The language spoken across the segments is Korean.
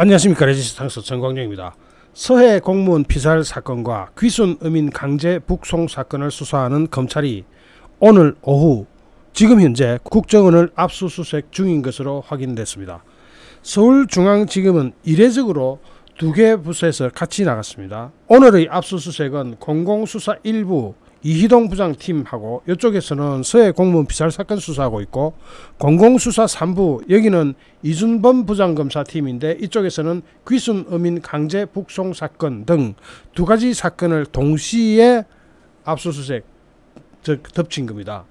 안녕하십니까 레지스탕스 전광영입니다. 서해 공무원 피살 사건과 귀순 음인 강제 북송 사건을 수사하는 검찰이 오늘 오후 지금 현재 국정원을 압수수색 중인 것으로 확인됐습니다. 서울중앙지검은 이례적으로 두 개 부서에서 같이 나갔습니다. 오늘의 압수수색은 공공수사 일부 이희동 부장팀하고 이쪽에서는 서해 공무원 피살 사건 수사하고 있고 공공수사 3부 여기는 이준범 부장검사팀인데 이쪽에서는 귀순 어민 강제 북송 사건 등 두 가지 사건을 동시에 압수수색 즉 덮친 겁니다.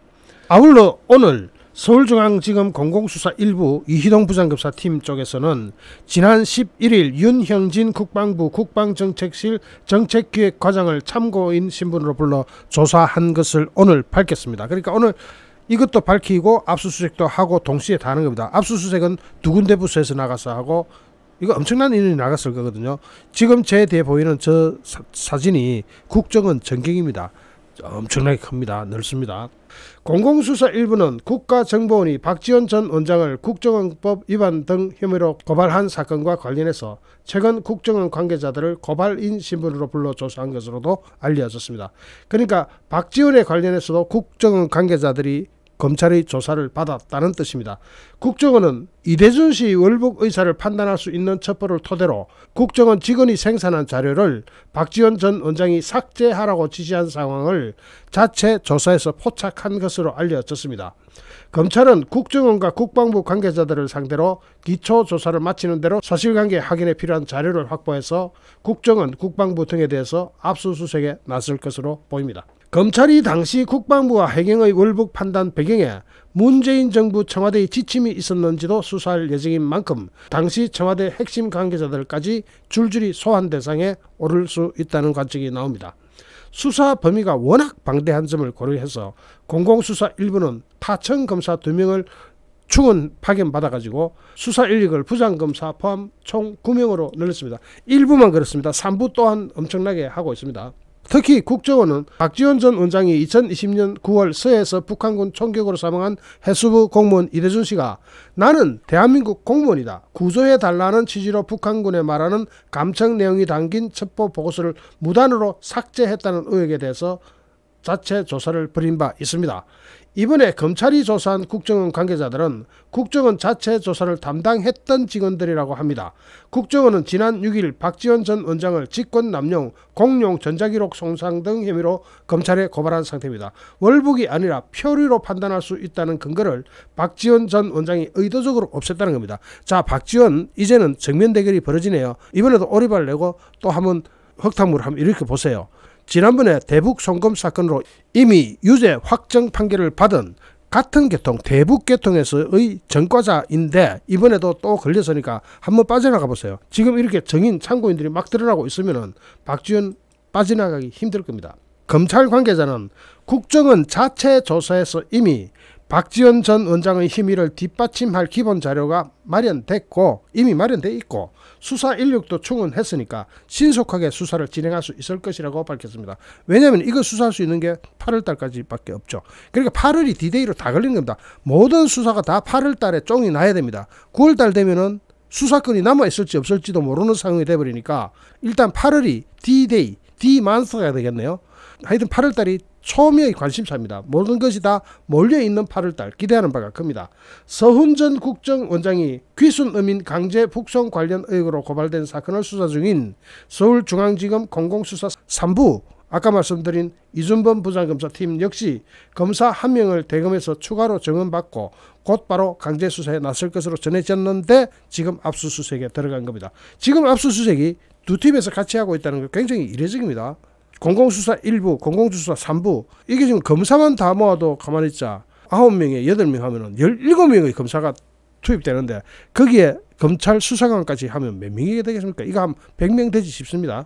아울러 오늘 서울중앙지검 공공수사 1부 이희동 부장급사팀 쪽에서는 지난 11일 윤형진 국방부 국방정책실 정책기획과장을 참고인 신분으로 불러 조사한 것을 오늘 밝혔습니다. 그러니까 오늘 이것도 밝히고 압수수색도 하고 동시에 다 하는 겁니다. 압수수색은 두 군데 부서에서 나가서 하고 이거 엄청난 인원이 나갔을 거거든요. 지금 제 뒤에 보이는 저 사, 사진이 국정원 전경입니다. 엄청나게 큽니다. 넓습니다. 공공수사 일부는 국가정보원이 박지원 전 원장을 국정원법 위반 등 혐의로 고발한 사건과 관련해서 최근 국정원 관계자들을 고발인 신분으로 불러 조사한 것으로도 알려졌습니다. 그러니까 박지원에 관련해서도 국정원 관계자들이 검찰의 조사를 받았다는 뜻입니다. 국정원은 이대준 씨 월북 의사를 판단할 수 있는 첩보를 토대로 국정원 직원이 생산한 자료를 박지원 전 원장이 삭제하라고 지시한 상황을 자체 조사에서 포착한 것으로 알려졌습니다. 검찰은 국정원과 국방부 관계자들을 상대로 기초 조사를 마치는 대로 사실관계 확인에 필요한 자료를 확보해서 국정원, 국방부 등에 대해서 압수수색에 나설 것으로 보입니다. 검찰이 당시 국방부와 해경의 월북 판단 배경에 문재인 정부 청와대의 지침이 있었는지도 수사할 예정인 만큼 당시 청와대 핵심 관계자들까지 줄줄이 소환 대상에 오를 수 있다는 관측이 나옵니다. 수사 범위가 워낙 방대한 점을 고려해서 공공수사 일부는 타청 검사 두명을 충원 파견받아가지고 수사 인력을 부장검사 포함 총 9명으로 늘렸습니다. 일부만 그렇습니다. 3부 또한 엄청나게 하고 있습니다. 특히 국정원은 박지원 전 원장이 2020년 9월 서해에서 북한군 총격으로 사망한 해수부 공무원 이대준 씨가 나는 대한민국 공무원이다. 구조해달라는 취지로 북한군에 말하는 감청 내용이 담긴 첩보 보고서를 무단으로 삭제했다는 의혹에 대해서 자체 조사를 벌인 바 있습니다. 이번에 검찰이 조사한 국정원 관계자들은 국정원 자체 조사를 담당했던 직원들이라고 합니다. 국정원은 지난 6일 박지원 전 원장을 직권남용, 공룡 전자기록 손상 등 혐의로 검찰에 고발한 상태입니다. 월북이 아니라 표류로 판단할 수 있다는 근거를 박지원 전 원장이 의도적으로 없앴다는 겁니다. 자, 박지원 이제는 정면 대결이 벌어지네요. 이번에도 오리발 내고 또 한번 흙탕물 을 한번 이렇게 보세요. 지난번에 대북 송금 사건으로 이미 유죄 확정 판결을 받은 같은 계통 대북 계통에서의 전과자인데 이번에도 또 걸려서니까 한번 빠져나가 보세요. 지금 이렇게 정인 참고인들이 막 드러나고 있으면 박지원 빠져나가기 힘들 겁니다. 검찰 관계자는 국정은 자체 조사에서 이미 박지원 전 원장의 힘의를 뒷받침할 기본 자료가 마련됐고 이미 마련돼 있고 수사 인력도 충원했으니까 신속하게 수사를 진행할 수 있을 것이라고 밝혔습니다. 왜냐하면 이거 수사할 수 있는 게 8월달까지밖에 없죠. 그러니까 8월이 디데이로 다 걸린 겁니다. 모든 수사가 다 8월달에 쫑이 나야 됩니다. 9월달 되면은 수사권이 남아있을지 없을지도 모르는 상황이 돼버리니까 일단 8월이 디데이, 디만스가 되겠네요. 하여튼 8월달이 초미의 관심사입니다. 모든 것이 다 몰려있는 팔을 딸 기대하는 바가 큽니다. 서훈 전 국정원장이 귀순 음인 강제 북송 관련 의혹으로 고발된 사건을 수사 중인 서울중앙지검 공공수사 3부 아까 말씀드린 이준범 부장검사팀 역시 검사 한 명을 대검에서 추가로 정원받고 곧바로 강제 수사에 나설 것으로 전해졌는데 지금 압수수색에 들어간 겁니다. 지금 압수수색이 두 팀에서 같이 하고 있다는 게 굉장히 이례적입니다. 공공수사 1부, 공공수사 3부. 이게 지금 검사만 다 모아도 가만히 있자. 9명에 8명 하면은 17명의 검사가 투입되는데 거기에 검찰 수사관까지 하면 몇 명이 되겠습니까? 이거 한 100명 되지 싶습니다.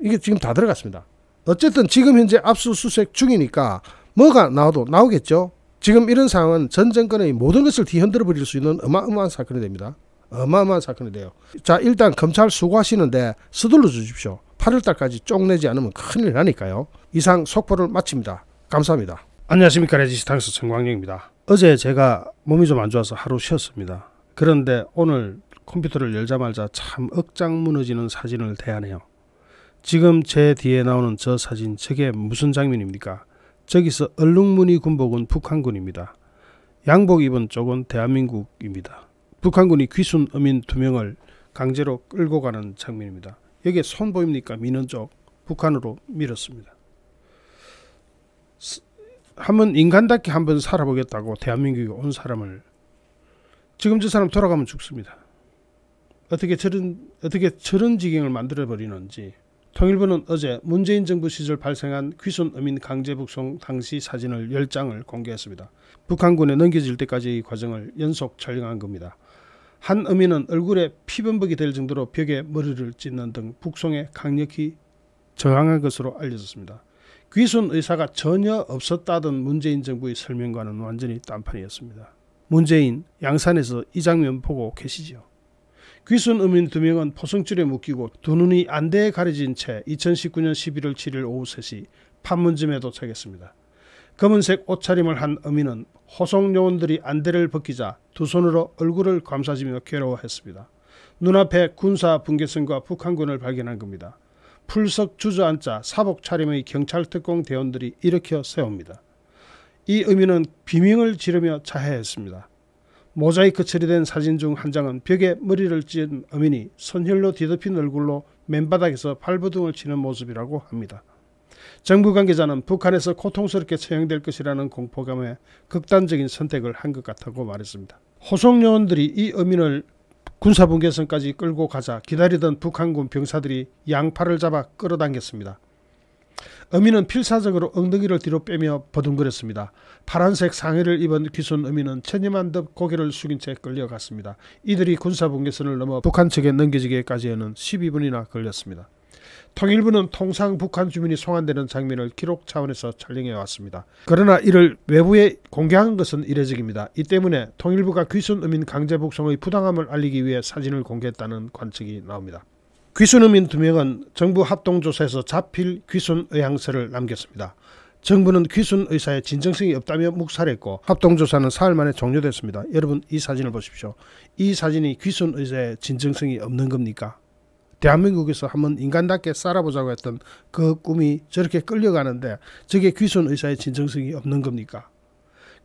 이게 지금 다 들어갔습니다. 어쨌든 지금 현재 압수수색 중이니까 뭐가 나와도 나오겠죠. 지금 이런 상황은 전 정권의 모든 것을 뒤흔들어 버릴 수 있는 어마어마한 사건이 됩니다. 어마어마한 사건이 돼요. 자 일단 검찰 수고하시는데 서둘러 주십시오. 8월달까지 쪽내지 않으면 큰일 나니까요. 이상 속보를 마칩니다. 감사합니다. 안녕하십니까 레지스탕스 정광영입니다. 어제 제가 몸이 좀 안 좋아서 하루 쉬었습니다. 그런데 오늘 컴퓨터를 열자마자 참 억장 무너지는 사진을 대하네요. 지금 제 뒤에 나오는 저 사진 저게 무슨 장면입니까? 저기서 얼룩무늬 군복은 북한군입니다. 양복 입은 쪽은 대한민국입니다. 북한군이 귀순 어민 두 명을 강제로 끌고 가는 장면입니다. 여기에 손보입니까? 미는 쪽 북한으로 밀었습니다. 한 번 인간답게 한번 살아보겠다고 대한민국에 온 사람을 지금 저 사람 돌아가면 죽습니다. 어떻게 저런 어떻게 저런 지경을 만들어 버리는지 통일부는 어제 문재인 정부 시절 발생한 귀순 어민 강제 북송 당시 사진을 열장을 공개했습니다. 북한군에 넘겨질 때까지의 과정을 연속 촬영한 겁니다. 한 어민은 얼굴에 피범벅이 될 정도로 벽에 머리를 찢는 등 북송에 강력히 저항한 것으로 알려졌습니다. 귀순 의사가 전혀 없었다던 문재인 정부의 설명과는 완전히 딴판이었습니다. 문재인 양산에서 이 장면 보고 계시죠. 귀순 어민 두 명은 포성줄에 묶이고 두 눈이 안대에 가려진 채 2019년 11월 7일 오후 3시 판문점에 도착했습니다. 검은색 옷차림을 한 어미는 호송 요원들이 안대를 벗기자 두 손으로 얼굴을 감싸지며 괴로워했습니다. 눈앞에 군사 분계선과 북한군을 발견한 겁니다. 풀썩 주저앉자 사복 차림의 경찰 특공 대원들이 일으켜 세웁니다. 이 의미는 비명을 지르며 자해했습니다. 모자이크 처리된 사진 중 한 장은 벽에 머리를 찌은 어민이 선혈로 뒤덮인 얼굴로 맨바닥에서 발버둥을 치는 모습이라고 합니다. 정부 관계자는 북한에서 고통스럽게 처형될 것이라는 공포감에 극단적인 선택을 한 것 같다고 말했습니다. 호송 요원들이 이 어민을 군사분계선까지 끌고 가자 기다리던 북한군 병사들이 양팔을 잡아 끌어당겼습니다. 어민은 필사적으로 엉덩이를 뒤로 빼며 버둥거렸습니다. 파란색 상해를 입은 귀순 어민은 천여만 듯 고개를 숙인 채 끌려갔습니다. 이들이 군사분계선을 넘어 북한 측에 넘겨지기까지에는 12분이나 걸렸습니다. 통일부는 통상 북한 주민이 송환되는 장면을 기록 차원에서 촬영해 왔습니다. 그러나 이를 외부에 공개한 것은 이례적입니다. 이 때문에 통일부가 귀순 의민 강제 북송의 부당함을 알리기 위해 사진을 공개했다는 관측이 나옵니다. 귀순 의민 두 명은 정부 합동조사에서 자필 귀순 의향서를 남겼습니다. 정부는 귀순 의사의 진정성이 없다며 묵살했고 합동조사는 사흘 만에 종료됐습니다. 여러분 이 사진을 보십시오. 이 사진이 귀순 의사의 진정성이 없는 겁니까? 대한민국에서 한번 인간답게 살아보자고 했던 그 꿈이 저렇게 끌려가는데 저게 귀순 의사의 진정성이 없는 겁니까?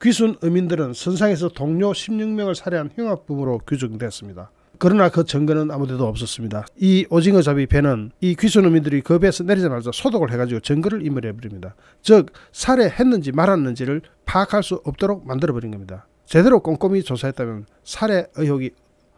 귀순 의민들은 선상에서 동료 16명을 살해한 흉악범으로 규정됐습니다. 그러나 그 증거는 아무데도 없었습니다. 이 오징어 잡이 배는 이귀순의민들이그 배에서 내리자마자 소독을 해가지고 증거를 임멸해버립니다즉 살해했는지 말았는지를 파악할 수 없도록 만들어버린 겁니다. 제대로 꼼꼼히 조사했다면 살해 의혹이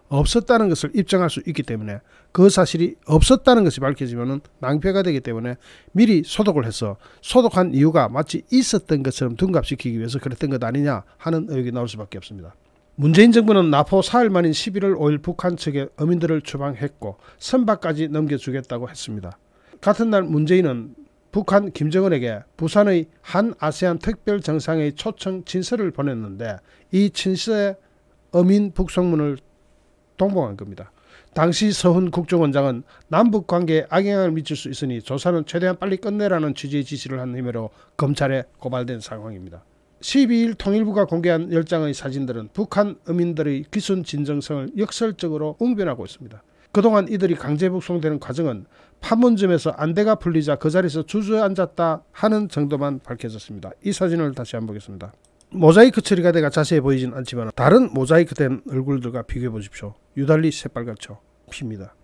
없었다는 것을 입증할 수 있기 때문에 그 사실이 없었다는 것이 밝혀지면은 낭패가 되기 때문에 미리 소독을 해서 소독한 이유가 마치 있었던 것처럼 둔갑시키기 위해서 그랬던 것 아니냐 하는 의혹이 나올 수밖에 없습니다. 문재인 정부는 나포 4일 만인 11월 5일 북한 측에 어민들을 추방했고 선박까지 넘겨주겠다고 했습니다. 같은 날 문재인은 북한 김정은에게 부산의 한 아세안 특별 정상회의 초청 진서를 보냈는데 이 진서에 어민 북송문을 동봉한 겁니다. 당시 서훈 국정원장은 남북 관계에 악영향을 미칠 수 있으니 조사는 최대한 빨리 끝내라는 취지의 지시를 한 혐의로 검찰에 고발된 상황입니다. 12일 통일부가 공개한 열장의 사진들은 북한 어민들의 귀순 진정성을 역설적으로 응변하고 있습니다. 그동안 이들이 강제 북송되는 과정은 판문점에서 안대가 풀리자 그 자리에서 주저앉았다 하는 정도만 밝혀졌습니다. 이 사진을 다시 한번 보겠습니다. 모자이크 처리가 돼가 자세히 보이진 않지만 다른 모자이크 된 얼굴들과 비교해 보십시오. 유달리 새빨갛죠. 핍니다.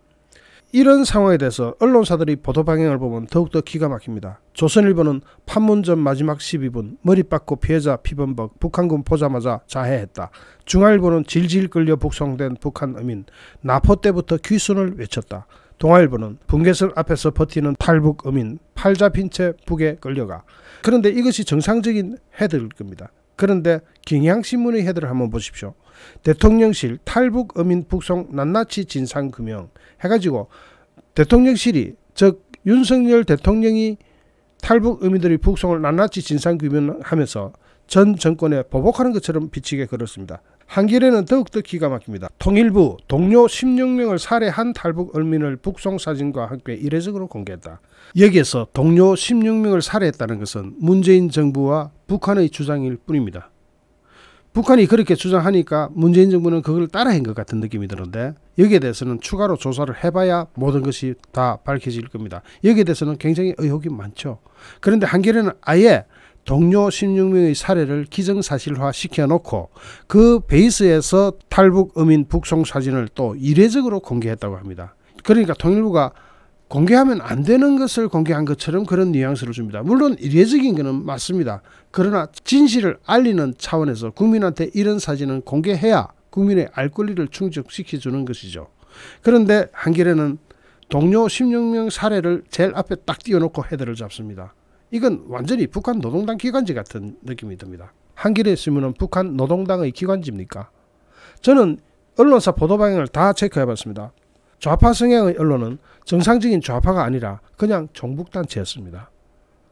이런 상황에 대해서 언론사들이 보도 방향을 보면 더욱더 기가 막힙니다. 조선일보는 판문점 마지막 12분 머리 빠고 피해자 피범벅 북한군 보자마자 자해했다. 중화일보는 질질 끌려 북송된 북한 어민 나포 때부터 귀순을 외쳤다. 동아일보는 붕괴설 앞에서 버티는 탈북 어민 팔 잡힌 채 북에 끌려가. 그런데 이것이 정상적인 해들 겁니다. 그런데 경향신문의 헤드를 한번 보십시오. 대통령실 탈북 어민 북송 낱낱이 진상금명 해가지고 대통령실이 즉 윤석열 대통령이 탈북 어민들의 북송을 낱낱이 진상규명하면서 전 정권에 보복하는 것처럼 비치게 걸었습니다. 한겨레는 더욱더 기가 막힙니다. 통일부 동료 16명을 살해한 탈북 을민을 북송 사진과 함께 이례적으로 공개했다. 여기에서 동료 16명을 살해했다는 것은 문재인 정부와 북한의 주장일 뿐입니다. 북한이 그렇게 주장하니까 문재인 정부는 그걸 따라한 것 같은 느낌이 드는데 여기에 대해서는 추가로 조사를 해봐야 모든 것이 다 밝혀질 겁니다. 여기에 대해서는 굉장히 의혹이 많죠. 그런데 한겨레는 아예 동료 16명의 사례를 기정사실화 시켜놓고 그 베이스에서 탈북 어민 북송 사진을 또 이례적으로 공개했다고 합니다. 그러니까 통일부가 공개하면 안 되는 것을 공개한 것처럼 그런 뉘앙스를 줍니다. 물론 이례적인 것은 맞습니다. 그러나 진실을 알리는 차원에서 국민한테 이런 사진은 공개해야 국민의 알 권리를 충족시켜주는 것이죠. 그런데 한겨레는 동료 16명 사례를 제일 앞에 딱 띄워놓고 헤드를 잡습니다. 이건 완전히 북한 노동당 기관지 같은 느낌이 듭니다. 한겨레 신문은 북한 노동당의 기관지입니까? 저는 언론사 보도 방향을 다 체크해 봤습니다. 좌파 성향의 언론은 정상적인 좌파가 아니라 그냥 종북단체였습니다.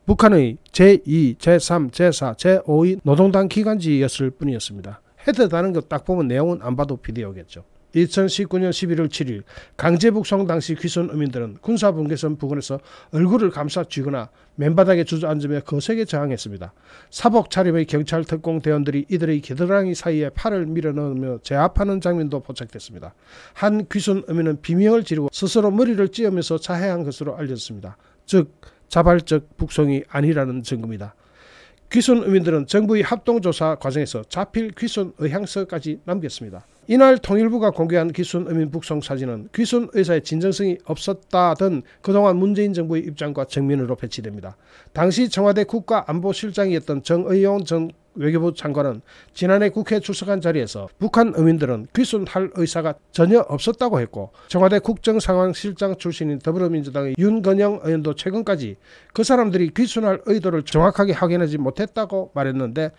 북한의 제2, 제3, 제4, 제5의 노동당 기관지였을 뿐이었습니다. 헤드 다른 거딱 보면 내용은 안 봐도 비디오겠죠. 2019년 11월 7일 강제 북송 당시 귀순 어민들은 군사분계선 부근에서 얼굴을 감싸 쥐거나 맨바닥에 주저앉으며 거세게 저항했습니다. 사복 차림의 경찰 특공 대원들이 이들의 겨드랑이 사이에 팔을 밀어넣으며 제압하는 장면도 포착됐습니다. 한 귀순 어민은 비명을 지르고 스스로 머리를 찧으면서 자해한 것으로 알려졌습니다. 즉 자발적 북송이 아니라는 증거입니다. 귀순 의민들은 정부의 합동조사 과정에서 자필 귀순 의향서까지 남겼습니다. 이날 통일부가 공개한 귀순 의민 북송 사진은 귀순 의사의 진정성이 없었다던 그동안 문재인 정부의 입장과 정면으로 배치됩니다. 당시 청와대 국가안보실장이었던 정의용 전 외교부 장관은 지난해 국회 출석한 자리에서 북한 의민들은 귀순할 의사가 전혀 없었다고 했고 청와대 국정상황실장 출신인 더불어민주당의 윤건영 의원도 최근까지 그 사람들이 귀순할 의도를 정확하게 확인하지 못했다고 말했는데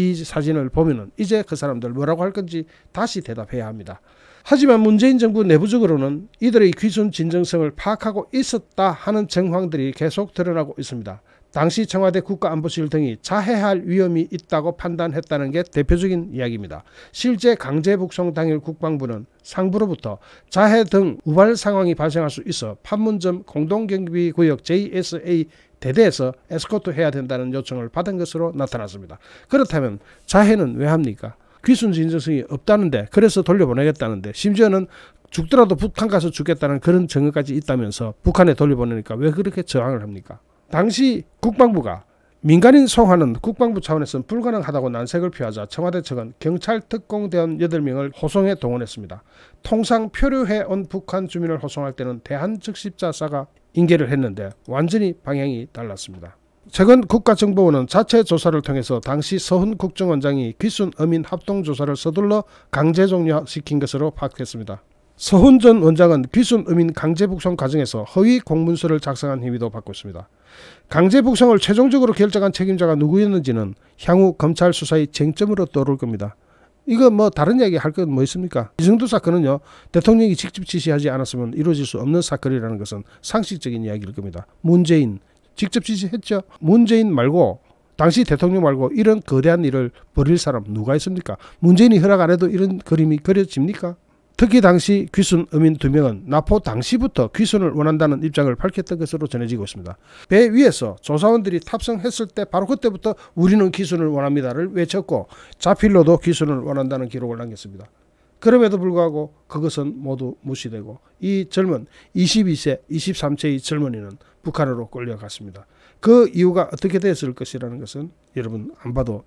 이 사진을 보면은 이제 그 사람들 뭐라고 할 건지 다시 대답해야 합니다. 하지만 문재인 정부 내부적으로는 이들의 귀순 진정성을 파악하고 있었다 하는 정황들이 계속 드러나고 있습니다. 당시 청와대 국가안보실 등이 자해할 위험이 있다고 판단했다는 게 대표적인 이야기입니다. 실제 강제 북송 당일 국방부는 상부로부터 자해 등 우발 상황이 발생할 수 있어 판문점 공동경비구역 JSA 대대에서 에스코트해야 된다는 요청을 받은 것으로 나타났습니다. 그렇다면 자해는 왜 합니까? 귀순 진정성이 없다는데 그래서 돌려보내겠다는데 심지어는 죽더라도 북한 가서 죽겠다는 그런 정의까지 있다면서 북한에 돌려보내니까 왜 그렇게 저항을 합니까? 당시 국방부가 민간인 송환은 국방부 차원에서는 불가능하다고 난색을 표하자 청와대 측은 경찰 특공대원 8명을 호송에 동원했습니다. 통상 표류해 온 북한 주민을 호송할 때는 대한즉십자사가 인계를 했는데 완전히 방향이 달랐습니다. 최근 국가정보원은 자체 조사를 통해서 당시 서훈 국정원장이 귀순 어민 합동조사를 서둘러 강제 종료시킨 것으로 파악했습니다. 서훈 전 원장은 비순 음인 강제 북송 과정에서 허위 공문서를 작성한 혐의도 받고 있습니다. 강제 북송을 최종적으로 결정한 책임자가 누구였는지는 향후 검찰 수사의 쟁점으로 떠오를 겁니다. 이거 뭐 다른 이야기 할 건 뭐 있습니까? 이승도 사건은요 대통령이 직접 지시하지 않았으면 이루어질 수 없는 사건이라는 것은 상식적인 이야기일 겁니다. 문재인 직접 지시했죠. 문재인 말고 당시 대통령 말고 이런 거대한 일을 벌일 사람 누가 있습니까? 문재인이 허락 안 해도 이런 그림이 그려집니까? 특히 당시 귀순 어민 두 명은 나포 당시부터 귀순을 원한다는 입장을 밝혔던 것으로 전해지고 있습니다. 배 위에서 조사원들이 탑승했을 때 바로 그때부터 우리는 귀순을 원합니다를 외쳤고 자필로도 귀순을 원한다는 기록을 남겼습니다. 그럼에도 불구하고 그것은 모두 무시되고 이 젊은 22세, 23세의 젊은이는 북한으로 끌려갔습니다. 그 이유가 어떻게 됐을 것이라는 것은 여러분 안 봐도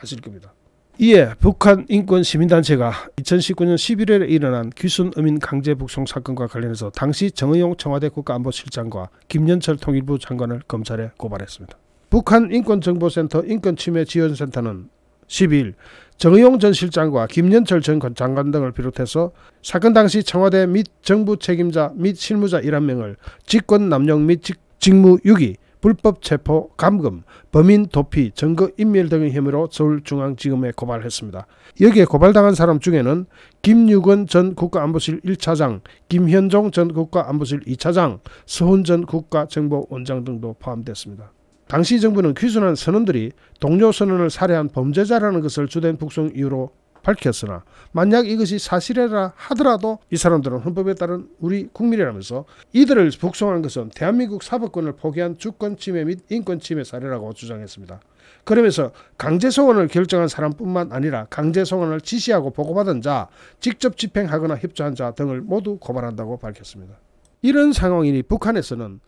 아실 겁니다. 이에 북한 인권 시민단체가 2019년 11월에 일어난 귀순 음민 강제 북송 사건과 관련해서 당시 정의용 청와대 국가안보실장과 김연철 통일부 장관을 검찰에 고발했습니다. 북한 인권정보센터 인권침해지원센터는 12일 정의용 전 실장과 김연철 전 장관 등을 비롯해서 사건 당시 청와대 및 정부 책임자 및 실무자 11명을 직권남용 및 직무 유기, 불법 체포, 감금, 범인 도피, 증거 인멸 등의 혐의로 서울중앙지검에 고발했습니다. 여기에 고발당한 사람 중에는 김유건 전 국가안보실 1차장, 김현종 전 국가안보실 2차장, 서훈 전 국가정보원장 등도 포함됐습니다. 당시 정부는 귀순한 선원들이 동료 선원을 살해한 범죄자라는 것을 주된 북송 이유로 밝혔으나 만약 이것이 사실이라 하더라도 이 사람들은 헌법에 따른 우리 국민이라면서 이들을 복송한 것은 대한민국 사법권을 포기한 주권 침해 및 인권 침해 사례라고 주장했습니다. 그러면서 강제 송원을 결정한 사람뿐만 아니라 강제 송원을 지시하고 보고받은 자, 직접 집행하거나 협조한 자 등을 모두 고발한다고 밝혔습니다. 이런 상황이니 북한에서는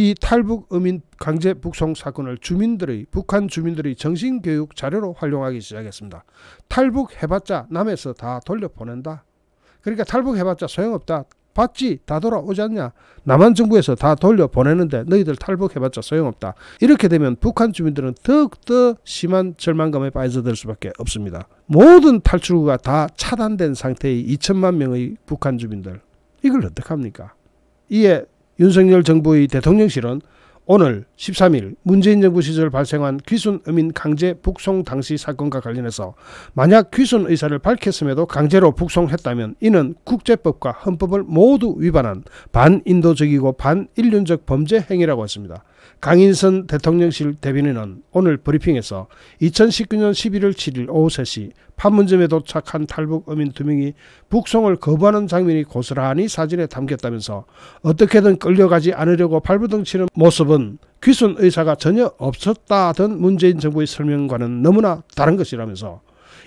이 탈북 어민 강제 북송 사건을 주민들의 북한 주민들의 정신 교육 자료로 활용하기 시작했습니다. 탈북 해봤자 남에서 다 돌려보낸다. 그러니까 탈북 해봤자 소용없다. 봤지 다 돌아오지 않냐 남한 정부에서 다 돌려보내는데 너희들 탈북해봤자 소용없다 이렇게 되면 북한 주민들은 더욱더 심한 절망감에 빠져들 수밖에 없습니다 모든 탈출구가 다 차단된 상태의 2천만 명의 북한 주민들 이걸 어떡합니까 이에 윤석열 정부의 대통령실은 오늘 13일 문재인 정부 시절 발생한 귀순 음인 강제 북송 당시 사건과 관련해서 만약 귀순 의사를 밝혔음에도 강제로 북송했다면 이는 국제법과 헌법을 모두 위반한 반인도적이고 반인륜적 범죄 행위라고 했습니다. 강인선 대통령실 대변인은 오늘 브리핑에서 2019년 11월 7일 오후 3시 판문점에 도착한 탈북 어민 두명이 북송을 거부하는 장면이 고스란히 사진에 담겼다면서 어떻게든 끌려가지 않으려고 발부둥 치는 모습은 귀순 의사가 전혀 없었다던 문재인 정부의 설명과는 너무나 다른 것이라면서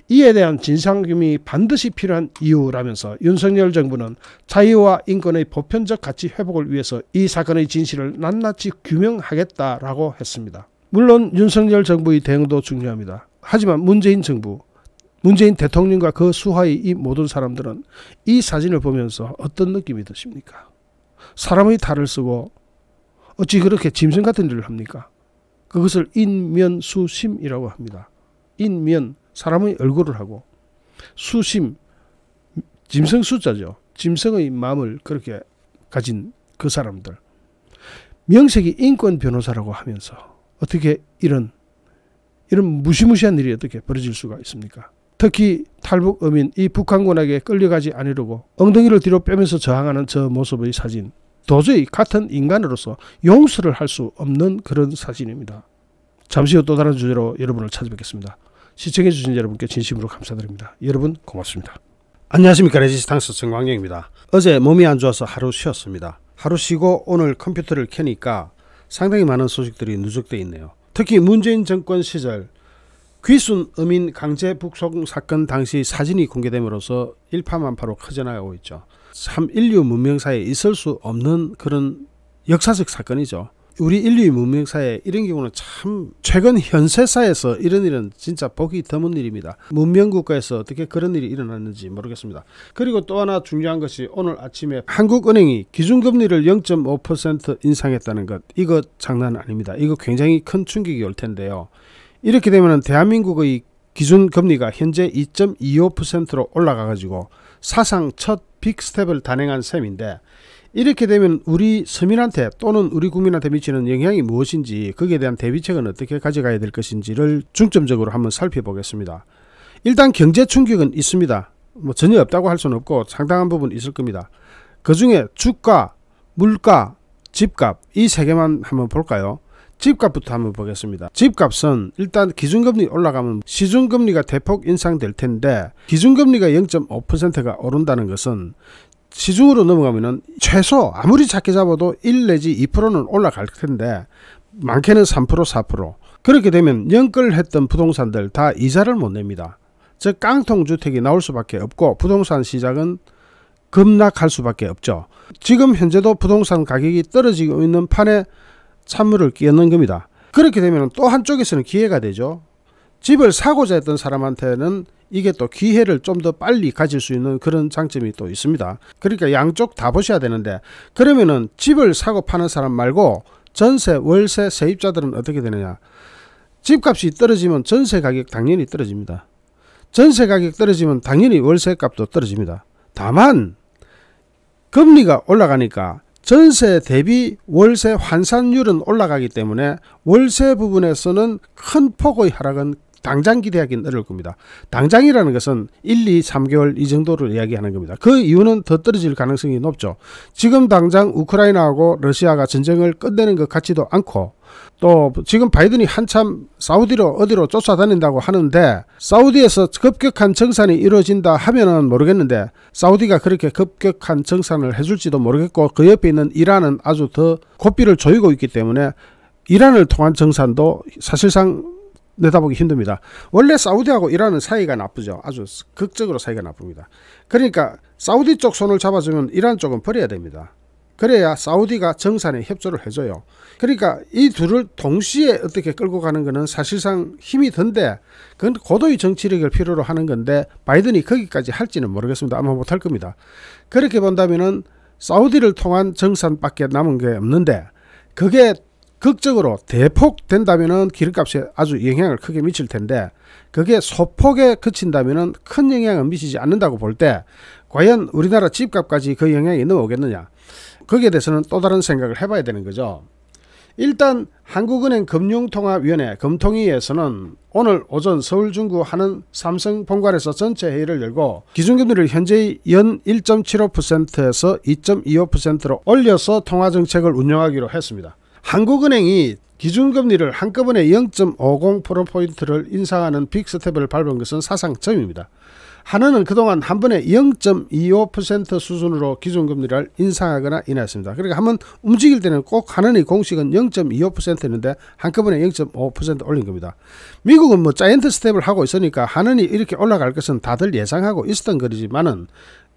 이에 대한 진상규명이 반드시 필요한 이유라면서 윤석열 정부는 자유와 인권의 보편적 가치 회복을 위해서 이 사건의 진실을 낱낱이 규명하겠다라고 했습니다. 물론 윤석열 정부의 대응도 중요합니다. 하지만 문재인 정부, 문재인 대통령과 그 수하의 이 모든 사람들은 이 사진을 보면서 어떤 느낌이 드십니까? 사람의 탈을 쓰고 어찌 그렇게 짐승 같은 일을 합니까? 그것을 인면수심이라고 합니다. 인면 사람의 얼굴을 하고 수심, 짐승 숫자죠. 짐승의 마음을 그렇게 가진 그 사람들. 명색이 인권 변호사라고 하면서 어떻게 이런 이런 무시무시한 일이 어떻게 벌어질 수가 있습니까? 특히 탈북 어민 이 북한군에게 끌려가지 않으려고 엉덩이를 뒤로 빼면서 저항하는 저 모습의 사진 도저히 같은 인간으로서 용서를 할 수 없는 그런 사진입니다. 잠시 후 또 다른 주제로 여러분을 찾아뵙겠습니다. 시청해주신 여러분께 진심으로 감사드립니다. 여러분 고맙습니다. 안녕하십니까 레지스탕스 정광영입니다. 어제 몸이 안 좋아서 하루 쉬었습니다. 하루 쉬고 오늘 컴퓨터를 켜니까 상당히 많은 소식들이 누적돼 있네요. 특히 문재인 정권 시절 귀순 음인 강제 북송 사건 당시 사진이 공개됨으로써 일파만파로 커져나가고 있죠. 참 인류 문명사에 있을 수 없는 그런 역사적 사건이죠. 우리 인류 의 문명사에 이런 경우는 참 최근 현세사에서 이런 일은 진짜 보기 드문 일입니다. 문명국가에서 어떻게 그런 일이 일어났는지 모르겠습니다. 그리고 또 하나 중요한 것이 오늘 아침에 한국은행이 기준금리를 0.5% 인상했다는 것. 이거 장난 아닙니다. 이거 굉장히 큰 충격이 올 텐데요. 이렇게 되면 대한민국의 기준금리가 현재 2.25%로 올라가가지고 사상 첫 빅스텝을 단행한 셈인데 이렇게 되면 우리 서민한테 또는 우리 국민한테 미치는 영향이 무엇인지 거기에 대한 대비책은 어떻게 가져가야 될 것인지를 중점적으로 한번 살펴보겠습니다. 일단 경제 충격은 있습니다. 뭐 전혀 없다고 할 수는 없고 상당한 부분 있을 겁니다. 그 중에 주가, 물가, 집값 이 세 개만 한번 볼까요? 집값부터 한번 보겠습니다. 집값은 일단 기준금리 올라가면 시중금리가 대폭 인상될 텐데 기준금리가 0.5%가 오른다는 것은 지중으로 넘어가면은 최소 아무리 작게 잡아도 1 내지 2%는 올라갈 텐데 많게는 3% 4% 그렇게 되면 연끌했던 부동산들 다 이자를 못 냅니다. 즉 깡통 주택이 나올 수밖에 없고 부동산 시장은 급락할 수밖에 없죠. 지금 현재도 부동산 가격이 떨어지고 있는 판에 찬물을 끼얹는 겁니다. 그렇게 되면 또 한쪽에서는 기회가 되죠. 집을 사고자 했던 사람한테는 이게 또 기회를 좀 더 빨리 가질 수 있는 그런 장점이 또 있습니다. 그러니까 양쪽 다 보셔야 되는데 그러면은 집을 사고 파는 사람 말고 전세, 월세, 세입자들은 어떻게 되느냐? 집값이 떨어지면 전세 가격 당연히 떨어집니다. 전세 가격 떨어지면 당연히 월세 값도 떨어집니다. 다만 금리가 올라가니까 전세 대비 월세 환산율은 올라가기 때문에 월세 부분에서는 큰 폭의 하락은 당장 기대하기는 어려울 겁니다. 당장이라는 것은 1, 2, 3개월 이 정도를 이야기하는 겁니다. 그 이유는 더 떨어질 가능성이 높죠. 지금 당장 우크라이나하고 러시아가 전쟁을 끝내는 것 같지도 않고 또 지금 바이든이 한참 사우디로 어디로 쫓아다닌다고 하는데 사우디에서 급격한 정산이 이루어진다 하면은 모르겠는데 사우디가 그렇게 급격한 정산을 해줄지도 모르겠고 그 옆에 있는 이란은 아주 더 고삐를 조이고 있기 때문에 이란을 통한 정산도 사실상 내다보기 힘듭니다. 원래 사우디하고 이란은 사이가 나쁘죠. 아주 극적으로 사이가 나쁩니다. 그러니까 사우디 쪽 손을 잡아주면 이란 쪽은 버려야 됩니다. 그래야 사우디가 정산에 협조를 해줘요. 그러니까 이 둘을 동시에 어떻게 끌고 가는 것은 사실상 힘이 든데 그건 고도의 정치력을 필요로 하는 건데 바이든이 거기까지 할지는 모르겠습니다. 아마 못 할 겁니다. 그렇게 본다면은 사우디를 통한 정산밖에 남은 게 없는데 그게 극적으로 대폭 된다면은 기름값에 아주 영향을 크게 미칠 텐데 그게 소폭에 그친다면은 큰 영향을 미치지 않는다고 볼 때 과연 우리나라 집값까지 그 영향이 넘어오겠느냐 거기에 대해서는 또 다른 생각을 해봐야 되는 거죠. 일단 한국은행 금융통화위원회 금통위에서는 오늘 오전 서울 중구 하는 삼성 본관에서 전체 회의를 열고 기준금리를 현재의 연 1.75%에서 2.25%로 올려서 통화정책을 운영하기로 했습니다. 한국은행이 기준금리를 한꺼번에 0.50%포인트를 인상하는 빅스텝을 밟은 것은 사상 처음입니다. 한은은 그동안 한 번에 0.25% 수준으로 기준금리를 인상하거나 인하했습니다. 그러니까 한번 움직일 때는 꼭 한은의 공식은 0.25%였는데 한꺼번에 0.5% 올린 겁니다. 미국은 뭐 자이언트 스텝을 하고 있으니까 한은이 이렇게 올라갈 것은 다들 예상하고 있었던 거지만은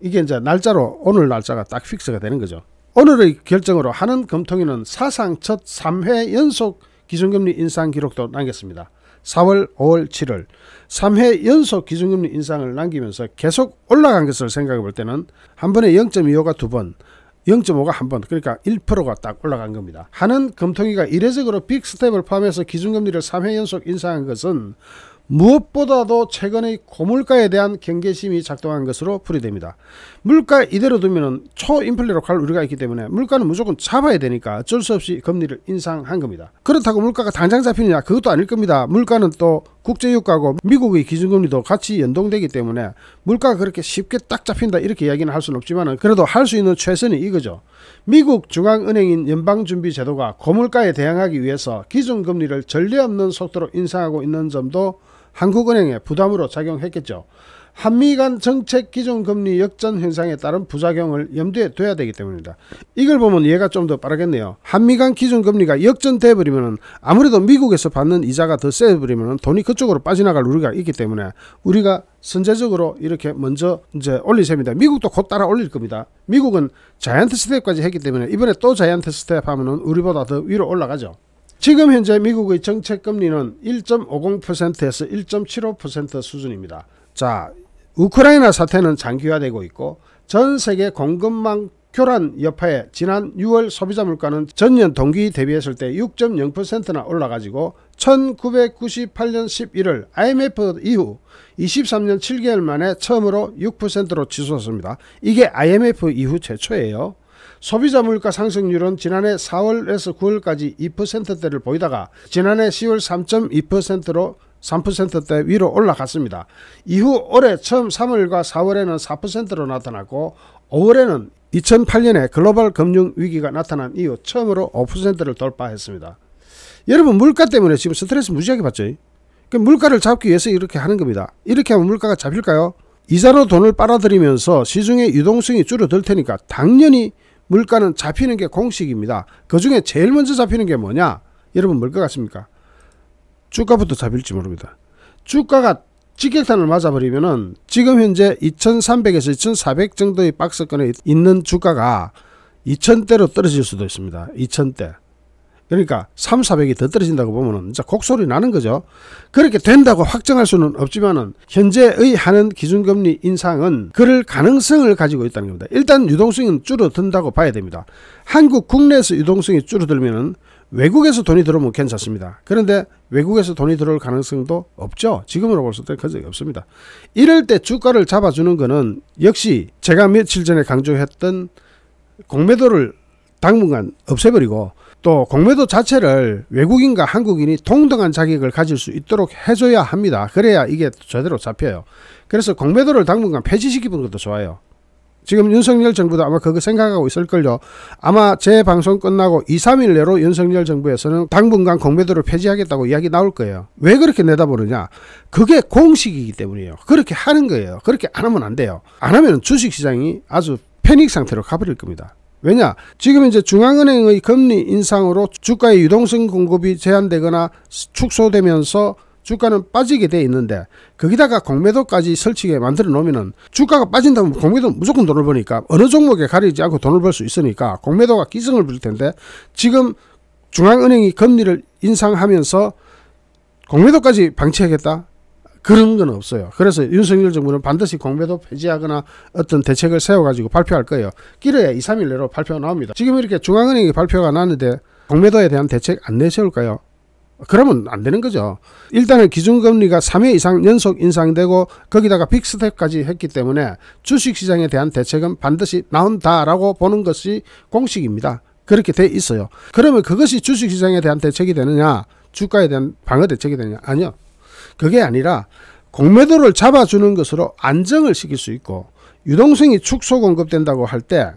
이게 이제 날짜로 오늘 날짜가 딱 픽스가 되는 거죠. 오늘의 결정으로 하는 검통위는 사상 첫 3회 연속 기준금리 인상 기록도 남겼습니다. 4월, 5월, 7월 3회 연속 기준금리 인상을 남기면서 계속 올라간 것을 생각해 볼 때는 한 번에 0.25가 두 번, 0.5가 한 번, 그러니까 1%가 딱 올라간 겁니다. 하는 검통위가 이례적으로 빅스텝을 포함해서 기준금리를 3회 연속 인상한 것은 무엇보다도 최근의 고물가에 대한 경계심이 작동한 것으로 풀이됩니다. 물가 이대로 두면 초인플레로 갈 우려가 있기 때문에 물가는 무조건 잡아야 되니까 어쩔 수 없이 금리를 인상한 겁니다. 그렇다고 물가가 당장 잡히느냐 그것도 아닐 겁니다. 물가는 또 국제유가고 미국의 기준금리도 같이 연동되기 때문에 물가가 그렇게 쉽게 딱 잡힌다 이렇게 이야기는 할 수는 없지만 그래도 할 수 있는 최선이 이거죠. 미국 중앙은행인 연방준비제도가 고물가에 대항하기 위해서 기준금리를 전례 없는 속도로 인상하고 있는 점도 한국은행의 부담으로 작용했겠죠. 한미 간 정책 기준 금리 역전 현상에 따른 부작용을 염두에 둬야 되기 때문입니다. 이걸 보면 이해가 좀 더 빠르겠네요. 한미 간 기준 금리가 역전돼 버리면 아무래도 미국에서 받는 이자가 더 세져 버리면 돈이 그쪽으로 빠져나갈 우려가 있기 때문에 우리가 선제적으로 이렇게 먼저 이제 올릴 셈입니다. 미국도 곧 따라 올릴 겁니다. 미국은 자이언트 스텝까지 했기 때문에 이번에 또 자이언트 스텝 하면은 우리보다 더 위로 올라가죠. 지금 현재 미국의 정책금리는 1.50%에서 1.75% 수준입니다. 자, 우크라이나 사태는 장기화되고 있고 전 세계 공급망 교란 여파에 지난 6월 소비자 물가는 전년 동기 대비했을 때 6.0%나 올라가지고 1998년 11월 IMF 이후 23년 7개월 만에 처음으로 6%로 치솟습니다. 았 이게 IMF 이후 최초예요. 소비자 물가 상승률은 지난해 4월에서 9월까지 2%대를 보이다가 지난해 10월 3.2%로 3%대 위로 올라갔습니다. 이후 올해 처음 3월과 4월에는 4%로 나타났고 5월에는 2008년에 글로벌 금융위기가 나타난 이후 처음으로 5%를 돌파했습니다. 여러분 물가 때문에 지금 스트레스 무지하게 받죠. 그 물가를 잡기 위해서 이렇게 하는 겁니다. 이렇게 하면 물가가 잡힐까요? 이자로 돈을 빨아들이면서 시중의 유동성이 줄어들 테니까 당연히 물가는 잡히는 게 공식입니다. 그 중에 제일 먼저 잡히는 게 뭐냐? 여러분 뭘것 같습니까? 주가부터 잡힐지 모릅니다. 주가가 직격탄을 맞아버리면은 지금 현재 2,300에서 2,400 정도의 박스권에 있는 주가가 2,000대로 떨어질 수도 있습니다. 2,000대. 그러니까 3, 400이 더 떨어진다고 보면은 진짜 곡소리 나는 거죠. 그렇게 된다고 확정할 수는 없지만은 현재의 하는 기준금리 인상은 그럴 가능성을 가지고 있다는 겁니다. 일단 유동성은 줄어든다고 봐야 됩니다. 한국 국내에서 유동성이 줄어들면은 외국에서 돈이 들어오면 괜찮습니다. 그런데 외국에서 돈이 들어올 가능성도 없죠. 지금으로 볼수 있는 거의 없습니다. 이럴 때 주가를 잡아주는 거는 역시 제가 며칠 전에 강조했던 공매도를 당분간 없애버리고 또 공매도 자체를 외국인과 한국인이 동등한 자격을 가질 수 있도록 해줘야 합니다. 그래야 이게 제대로 잡혀요. 그래서 공매도를 당분간 폐지시키는 것도 좋아요. 지금 윤석열 정부도 아마 그거 생각하고 있을걸요. 아마 제 방송 끝나고 2, 3일 내로 윤석열 정부에서는 당분간 공매도를 폐지하겠다고 이야기 나올 거예요. 왜 그렇게 내다보느냐? 그게 공식이기 때문이에요. 그렇게 하는 거예요. 그렇게 안 하면 안 돼요. 안 하면 주식시장이 아주 패닉 상태로 가버릴 겁니다. 왜냐? 지금 이제 중앙은행의 금리 인상으로 주가의 유동성 공급이 제한되거나 축소되면서 주가는 빠지게 돼 있는데 거기다가 공매도까지 설치게 만들어 놓으면은 주가가 빠진다면 공매도 무조건 돈을 버니까 어느 종목에 가리지 않고 돈을 벌 수 있으니까 공매도가 기승을 부릴 텐데 지금 중앙은행이 금리를 인상하면서 공매도까지 방치하겠다 그런 건 없어요. 그래서 윤석열 정부는 반드시 공매도 폐지하거나 어떤 대책을 세워가지고 발표할 거예요. 길어야 2, 3일 내로 발표가 나옵니다. 지금 이렇게 중앙은행이 발표가 났는데 공매도에 대한 대책 안 내세울까요? 그러면 안 되는 거죠. 일단은 기준금리가 3회 이상 연속 인상되고 거기다가 빅스텝까지 했기 때문에 주식시장에 대한 대책은 반드시 나온다라고 보는 것이 공식입니다. 그렇게 돼 있어요. 그러면 그것이 주식시장에 대한 대책이 되느냐 주가에 대한 방어 대책이 되느냐 아니요. 그게 아니라 공매도를 잡아주는 것으로 안정을 시킬 수 있고 유동성이 축소 공급된다고 할때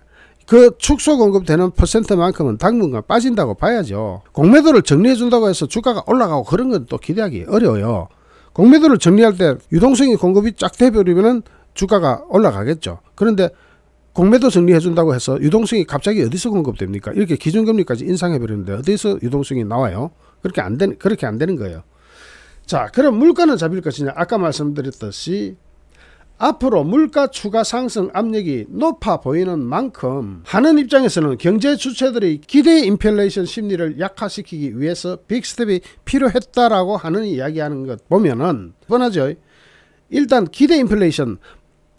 그 축소 공급되는 퍼센트만큼은 당분간 빠진다고 봐야죠. 공매도를 정리해준다고 해서 주가가 올라가고 그런 건 또 기대하기 어려워요. 공매도를 정리할 때 유동성이 공급이 쫙 돼버리면 주가가 올라가겠죠. 그런데 공매도 정리해준다고 해서 유동성이 갑자기 어디서 공급됩니까? 이렇게 기준금리까지 인상해버리는데 어디서 유동성이 나와요? 그렇게 안 되는, 그렇게 안 되는 거예요. 자, 그럼 물가는 잡힐 것이냐? 아까 말씀드렸듯이 앞으로 물가 추가 상승 압력이 높아 보이는 만큼 하는 입장에서는 경제 주체들의 기대 인플레이션 심리를 약화시키기 위해서 빅스텝이 필요했다라고 하는 이야기하는 것 보면은 뻔하죠. 일단 기대 인플레이션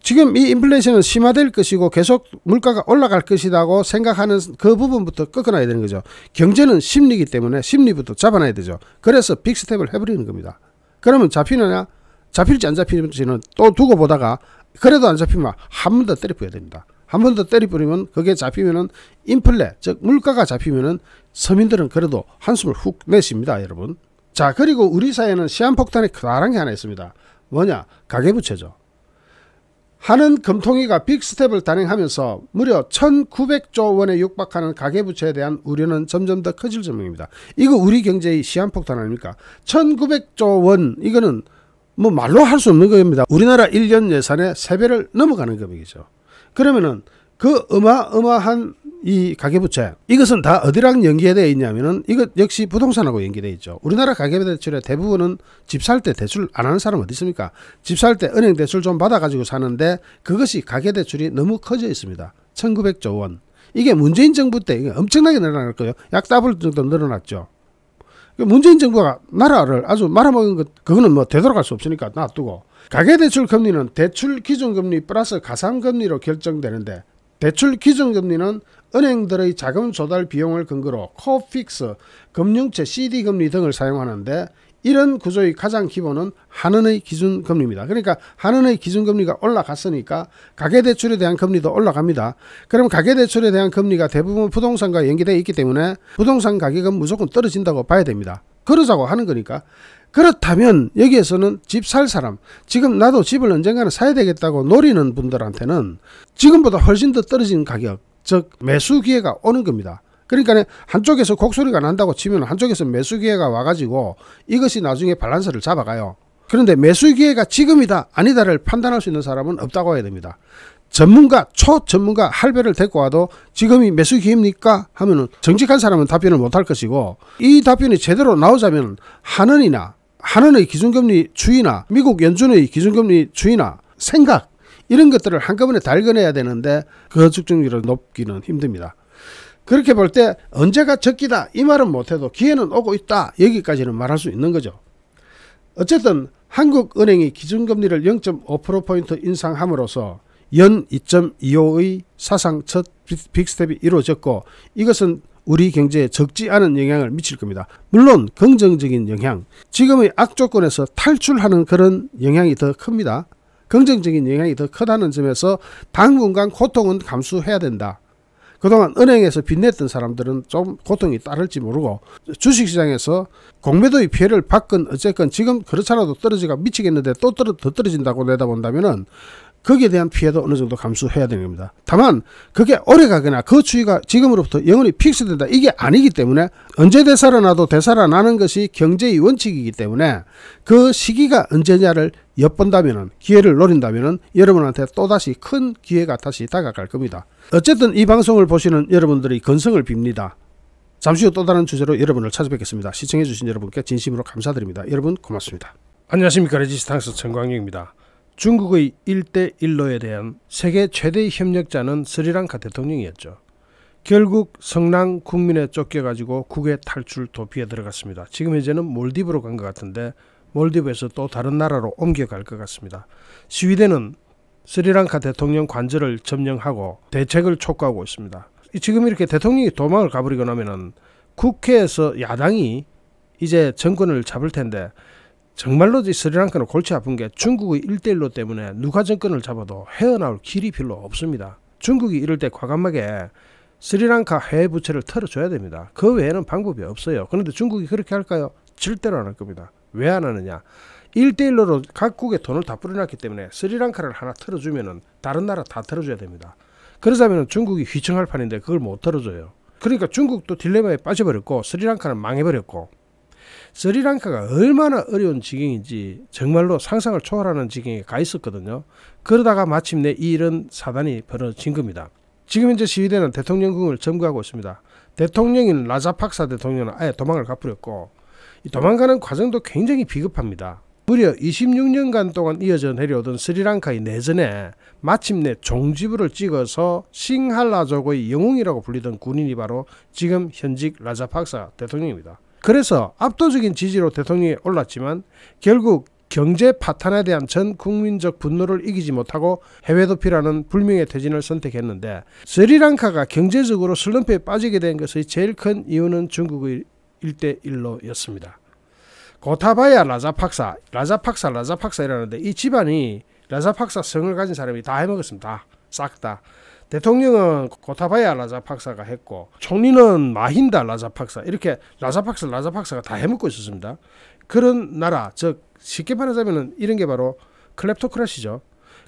지금 이 인플레이션은 심화될 것이고 계속 물가가 올라갈 것이라고 생각하는 그 부분부터 꺾어놔야 되는 거죠. 경제는 심리이기 때문에 심리부터 잡아놔야 되죠. 그래서 빅스텝을 해버리는 겁니다. 그러면 잡히느냐? 잡힐지 안 잡힐지는 또 두고 보다가 그래도 안 잡히면 한 번 더 때려 부어야 됩니다. 한 번 더 때려 부리면 그게 잡히면은 인플레 즉 물가가 잡히면은 서민들은 그래도 한숨을 훅 내쉽니다, 여러분. 자 그리고 우리 사회는 시한폭탄이 커다란 게 하나 있습니다. 뭐냐 가계부채죠. 하는 금통위가 빅스텝을 단행하면서 무려 1900조 원에 육박하는 가계부채에 대한 우려는 점점 더 커질 전망입니다. 이거 우리 경제의 시한폭탄 아닙니까? 1900조 원 이거는 뭐 말로 할 수 없는 겁니다. 우리나라 1년 예산의 3배를 넘어가는 금액이죠. 그러면은 그 어마어마한 이 가계부채 이것은 다 어디랑 연계되어 있냐면은 이것 역시 부동산하고 연계되어 있죠. 우리나라 가계부출의 대부분은 집 살 때 대출 안 하는 사람 어디 있습니까? 집 살 때 은행 대출 좀 받아가지고 사는데 그것이 가계대출이 너무 커져 있습니다. 1900조 원. 이게 문재인 정부 때 엄청나게 늘어날 거예요. 약 더블 정도 늘어났죠. 그 문재인 정부가 나라를 아주 말아먹은 것 그거는 뭐 되돌아갈 수 없으니까 놔두고 가계대출 금리는 대출 기준금리 플러스 가상금리로 결정되는데 대출 기준금리는 은행들의 자금 조달 비용을 근거로 코픽스, 금융채, CD금리 등을 사용하는데 이런 구조의 가장 기본은 한은의 기준금리입니다. 그러니까 한은의 기준금리가 올라갔으니까 가계대출에 대한 금리도 올라갑니다. 그럼 가계대출에 대한 금리가 대부분 부동산과 연계되어 있기 때문에 부동산 가격은 무조건 떨어진다고 봐야 됩니다. 그러자고 하는 거니까 그렇다면 여기에서는 집 살 사람 지금 나도 집을 언젠가는 사야 되겠다고 노리는 분들한테는 지금보다 훨씬 더 떨어진 가격 즉 매수 기회가 오는 겁니다. 그러니까 한쪽에서 곡소리가 난다고 치면 한쪽에서 매수 기회가 와가지고 이것이 나중에 밸런스를 잡아가요. 그런데 매수 기회가 지금이다 아니다를 판단할 수 있는 사람은 없다고 해야 됩니다. 전문가 초전문가 할배를 데리고 와도 지금이 매수 기회입니까 하면은 정직한 사람은 답변을 못 할 것이고 이 답변이 제대로 나오자면 한은이나 한은의 기준금리 추이나 미국 연준의 기준금리 추이나 생각 이런 것들을 한꺼번에 달궈내야 되는데 그측정률을 높기는 힘듭니다. 그렇게 볼 때 언제가 적기다 이 말은 못해도 기회는 오고 있다 여기까지는 말할 수 있는 거죠. 어쨌든 한국은행이 기준금리를 0.5%포인트 인상함으로써 연 2.25의 사상 첫 빅스텝이 이루어졌고 이것은 우리 경제에 적지 않은 영향을 미칠 겁니다. 물론 긍정적인 영향, 지금의 악조건에서 탈출하는 그런 영향이 더 큽니다. 긍정적인 영향이 더 크다는 점에서 당분간 고통은 감수해야 된다. 그동안 은행에서 빚냈던 사람들은 좀 고통이 따를지 모르고 주식시장에서 공매도의 피해를 받건 어쨌건 지금 그렇잖아도 떨어지가 미치겠는데 또 떨어, 더 떨어진다고 내다본다면은 거기에 대한 피해도 어느 정도 감수해야 되는 겁니다. 다만 그게 오래가거나 그추위가 지금으로부터 영원히 픽스된다 이게 아니기 때문에 언제 되살아나도 되살아나는 것이 경제의 원칙이기 때문에 그 시기가 언제냐를 엿본다면 기회를 노린다면 여러분한테 또다시 큰 기회가 다시 다가갈 겁니다. 어쨌든 이 방송을 보시는 여러분들이 건성을 빕니다. 잠시 후 또 다른 주제로 여러분을 찾아뵙겠습니다. 시청해주신 여러분께 진심으로 감사드립니다. 여러분 고맙습니다. 안녕하십니까 레지스탕스 정광영입니다. 중국의 1대1로에 대한 세계 최대 협력자는 스리랑카 대통령이었죠. 결국 성랑 국민에 쫓겨가지고 국외 탈출 도피에 들어갔습니다. 지금 현재는 몰디브로 간 것 같은데 몰디브에서 또 다른 나라로 옮겨갈 것 같습니다. 시위대는 스리랑카 대통령 관절을 점령하고 대책을 촉구하고 있습니다. 지금 이렇게 대통령이 도망을 가버리고 나면은 국회에서 야당이 이제 정권을 잡을 텐데 정말로 스리랑카는 골치 아픈 게 중국의 일대일로 때문에 누가 정권을 잡아도 헤어나올 길이 별로 없습니다. 중국이 이럴 때 과감하게 스리랑카 해외 부채를 털어줘야 됩니다. 그 외에는 방법이 없어요. 그런데 중국이 그렇게 할까요? 절대로 안 할 겁니다. 왜 안 하느냐? 일대일로 로 각국의 돈을 다 뿌려놨기 때문에 스리랑카를 하나 털어주면 다른 나라 다 털어줘야 됩니다. 그러자면 중국이 휘청할 판인데 그걸 못 털어줘요. 그러니까 중국도 딜레마에 빠져버렸고 스리랑카는 망해버렸고 스리랑카가 얼마나 어려운 지경인지 정말로 상상을 초월하는 지경에 가 있었거든요. 그러다가 마침내 이런 사단이 벌어진 겁니다. 지금 현재 시위대는 대통령궁을 점거하고 있습니다. 대통령인 라자팍사 대통령은 아예 도망을 가버렸고 도망가는 과정도 굉장히 비겁합니다. 무려 26년간 동안 이어져 내려오던 스리랑카의 내전에 마침내 종지부를 찍어서 싱할라족의 영웅이라고 불리던 군인이 바로 지금 현직 라자팍사 대통령입니다. 그래서 압도적인 지지로 대통령이 올랐지만 결국 경제 파탄에 대한 전 국민적 분노를 이기지 못하고 해외 도피라는 불명의 퇴진을 선택했는데 스리랑카가 경제적으로 슬럼프에 빠지게 된 것의 제일 큰 이유는 중국의 일대일로였습니다 고타바야 라자팍사, 라자팍사, 라자팍사 이라는데 이 집안이 라자팍사 성을 가진 사람이 다 해먹었습니다. 싹 다. 대통령은 고타바야 라자 박사가 했고 총리는 마힌다 라자 박사 이렇게 라자 박사 라자 박사가 다 해먹고 있었습니다. 그런 나라 즉 쉽게 말하자면 이런 게 바로 클랩토크라시죠.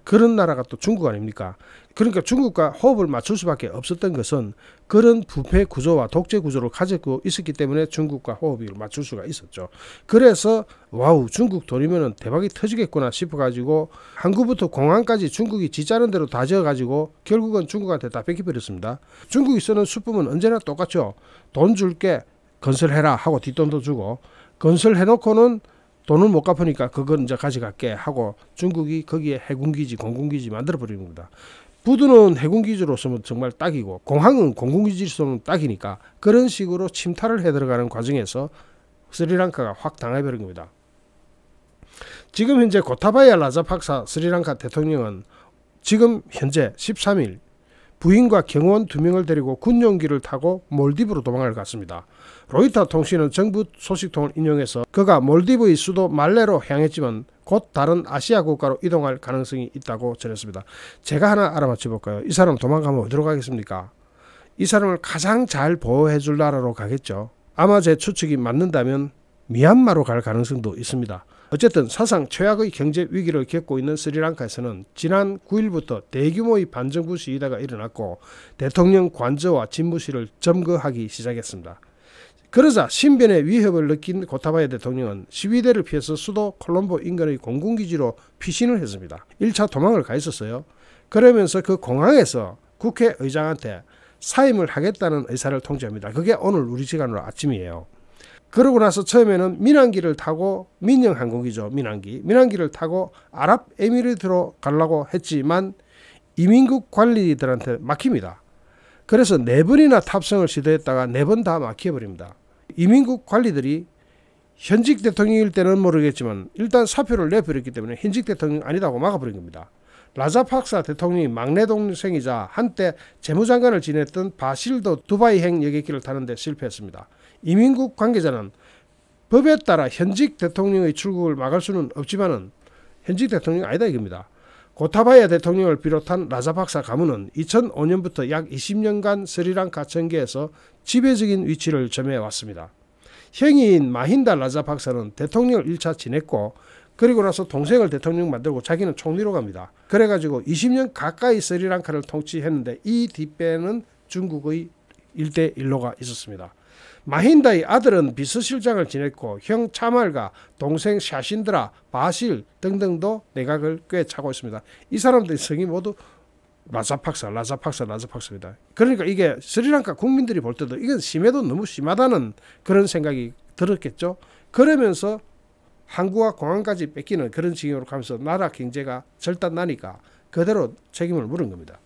그런 나라가 또 중국 아닙니까? 그러니까 중국과 호흡을 맞출 수밖에 없었던 것은 그런 부패 구조와 독재 구조를 가지고 있었기 때문에 중국과 호흡을 맞출 수가 있었죠. 그래서 와우 중국 돌이면은 대박이 터지겠구나 싶어가지고 항구부터 공항까지 중국이 지자는 대로 다 지어가지고 결국은 중국한테 다 뺏기버렸습니다. 중국이 쓰는 수품은 언제나 똑같죠. 돈 줄게 건설해라 하고 뒷돈도 주고 건설해놓고는 돈은못 갚으니까 그건 이제 가져갈게 하고 중국이 거기에 해군기지, 공군기지 만들어버리는 겁니다. 부두는 해군기지로서는 정말 딱이고 공항은 공군기지로서는 딱이니까 그런 식으로 침탈을 해들어가는 과정에서 스리랑카가 확 당해버린 겁니다. 지금 현재 고타바야 라자팍사 스리랑카 대통령은 지금 현재 13일 부인과 경호원 두 명을 데리고 군용기를 타고 몰디브로 도망을 갔습니다. 로이터 통신은 정부 소식통을 인용해서 그가 몰디브의 수도 말레로 향했지만 곧 다른 아시아 국가로 이동할 가능성이 있다고 전했습니다. 제가 하나 알아맞혀 볼까요? 이 사람 도망가면 어디로 가겠습니까? 이 사람을 가장 잘 보호해 줄 나라로 가겠죠. 아마 제 추측이 맞는다면 미얀마로 갈 가능성도 있습니다. 어쨌든 사상 최악의 경제 위기를 겪고 있는 스리랑카에서는 지난 9일부터 대규모의 반정부 시위가 일어났고 대통령 관저와 집무실을 점거하기 시작했습니다. 그러자 신변의 위협을 느낀 고타바야 대통령은 시위대를 피해서 수도 콜롬보 인근의 공군기지로 피신을 했습니다. 1차 도망을 가 있었어요. 그러면서 그 공항에서 국회의장한테 사임을 하겠다는 의사를 통지합니다. 그게 오늘 우리 시간으로 아침이에요. 그러고 나서 처음에는 민항기를 타고 민영 항공기죠. 민항기. 민항기를 타고 아랍에미리트로 가려고 했지만 이민국 관리들한테 막힙니다. 그래서 네 번이나 탑승을 시도했다가 네 번 다 막혀버립니다. 이민국 관리들이 현직 대통령일 때는 모르겠지만 일단 사표를 내버렸기 때문에 현직 대통령 아니다고 막아버린 겁니다. 라자 박사 대통령이 막내 동생이자 한때 재무장관을 지냈던 바실도 두바이행 여객기를 타는데 실패했습니다. 이민국 관계자는 법에 따라 현직 대통령의 출국을 막을 수는 없지만은 현직 대통령 아니다 이겁니다. 고타바야 대통령을 비롯한 라자박사 가문은 2005년부터 약 20년간 스리랑가 전개에서 지배적인 위치를 점해왔습니다. 형인 마힌다 라자박사는 대통령을 1차 지냈고 그리고 나서 동생을 대통령 만들고 자기는 총리로 갑니다. 그래가지고 20년 가까이 스리랑카를 통치했는데 이 뒷배는 중국의 1대1로가 있었습니다. 마힌다의 아들은 비서실장을 지냈고 형 차말과 동생 샤신드라, 바실 등등도 내각을 꽤 차고 있습니다. 이 사람들의 성이 모두 라자팍사, 라자팍사, 라자팍사입니다. 그러니까 이게 스리랑카 국민들이 볼 때도 이건 심해도 너무 심하다는 그런 생각이 들었겠죠. 그러면서 항구와 공항까지 뺏기는 그런 징역으로 가면서 나라 경제가 절단 나니까 그대로 책임을 물은 겁니다.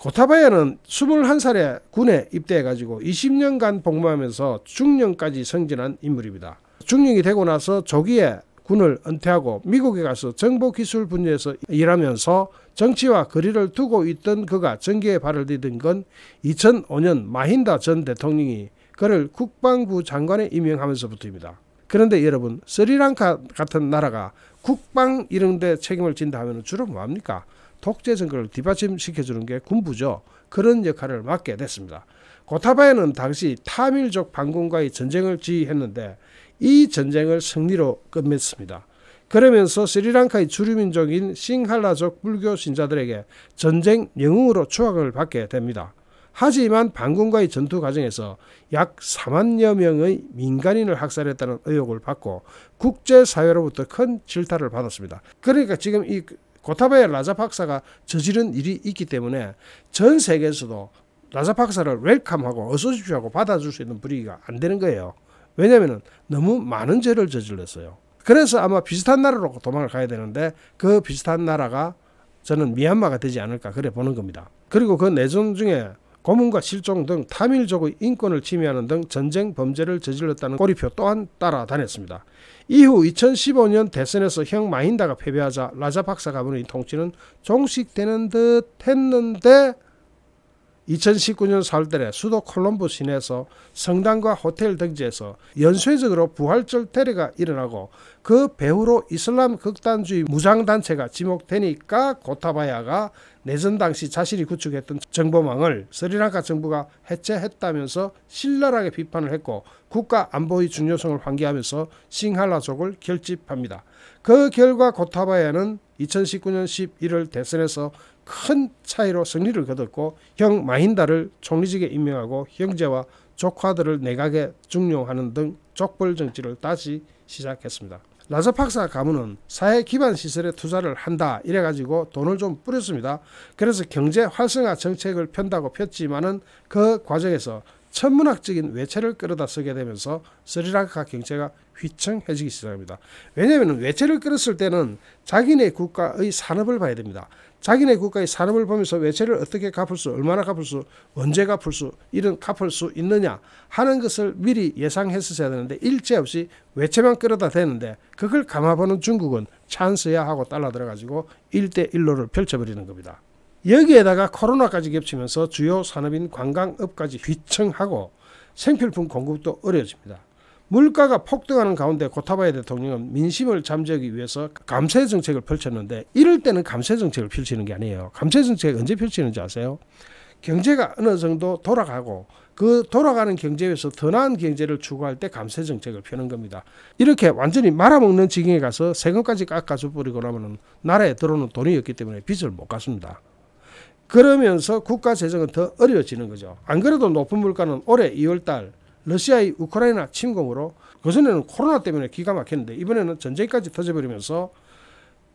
고타바야는 21살에 군에 입대해가지고 20년간 복무하면서 중령까지 성진한 인물입니다. 중령이 되고 나서 조기에 군을 은퇴하고 미국에 가서 정보기술 분야에서 일하면서 정치와 거리를 두고 있던 그가 전기에 발을 디딘 건 2005년 마힌다 전 대통령이 그를 국방부 장관에 임명하면서부터입니다. 그런데 여러분 스리랑카 같은 나라가 국방 이런 데 책임을 진다 하면 주로 뭐합니까? 독재 정권을 뒷받침시켜주는 게 군부죠. 그런 역할을 맡게 됐습니다. 고타바야는 당시 타밀족 반군과의 전쟁을 지휘했는데 이 전쟁을 승리로 끝냈습니다. 그러면서 스리랑카의 주류민족인 싱할라족 불교 신자들에게 전쟁 영웅으로 추앙을 받게 됩니다. 하지만 반군과의 전투 과정에서 약 4만여 명의 민간인을 학살했다는 의혹을 받고 국제사회로부터 큰 질타를 받았습니다. 그러니까 지금 이 고타베 라자 박사가 저지른 일이 있기 때문에 전 세계에서도 라자 박사를 웰컴하고 어서 주십시오 하고 받아줄 수 있는 분위기가 안 되는 거예요. 왜냐하면 너무 많은 죄를 저질렀어요. 그래서 아마 비슷한 나라로 도망을 가야 되는데 그 비슷한 나라가 저는 미얀마가 되지 않을까 그래 보는 겁니다. 그리고 그 내전 중에 고문과 실종 등 타밀족의 인권을 침해하는 등 전쟁 범죄를 저질렀다는 꼬리표 또한 따라다녔습니다. 이후 2015년 대선에서 형 마힌다가 패배하자 라자박사 가문의 통치는 종식되는 듯 했는데 2019년 4월달에 수도 콜롬보 시내에서 성당과 호텔 등지에서 연쇄적으로 부활절 테러가 일어나고 그 배후로 이슬람 극단주의 무장단체가 지목되니까 고타바야가 내전 당시 자신이 구축했던 정보망을 스리랑카 정부가 해체했다면서 신랄하게 비판을 했고 국가 안보의 중요성을 환기하면서 싱할라족을 결집합니다. 그 결과 고타바야는 2019년 11월 대선에서 큰 차이로 승리를 거뒀고 형 마힌다를 총리직에 임명하고 형제와 조카들을 내각에 중용하는 등 족벌 정치를 다시 시작했습니다. 라자팍사 가문은 사회 기반 시설에 투자를 한다 이래가지고 돈을 좀 뿌렸습니다. 그래서 경제 활성화 정책을 편다고 폈지만은 그 과정에서 천문학적인 외채를 끌어다 쓰게 되면서 스리랑카 경제가 휘청해지기 시작합니다. 왜냐하면 외채를 끌었을 때는 자기네 국가의 산업을 봐야 됩니다. 자기네 국가의 사람을 보면서 외채를 어떻게 갚을 수, 얼마나 갚을 수, 언제 갚을 수, 이런 갚을 수 있느냐 하는 것을 미리 예상했어야 되는데 일제없이 외채만 끌어다 대는데 그걸 감아보는 중국은 찬스야 하고 달라들어가지고 1대1로를 펼쳐버리는 겁니다. 여기에다가 코로나까지 겹치면서 주요 산업인 관광업까지 휘청하고 생필품 공급도 어려워집니다. 물가가 폭등하는 가운데 고타바이 대통령은 민심을 잠재우기 위해서 감세 정책을 펼쳤는데 이럴 때는 감세 정책을 펼치는 게 아니에요. 감세 정책 언제 펼치는지 아세요? 경제가 어느 정도 돌아가고 그 돌아가는 경제에서 더 나은 경제를 추구할 때 감세 정책을 펴는 겁니다. 이렇게 완전히 말아먹는 지경에 가서 세금까지 깎아줘 버리고 나면은 나라에 들어오는 돈이 없기 때문에 빚을 못 갚습니다. 그러면서 국가 재정은 더 어려워지는 거죠. 안 그래도 높은 물가는 올해 2월달 러시아의 우크라이나 침공으로 그전에는 코로나 때문에 기가 막혔는데 이번에는 전쟁까지 터져버리면서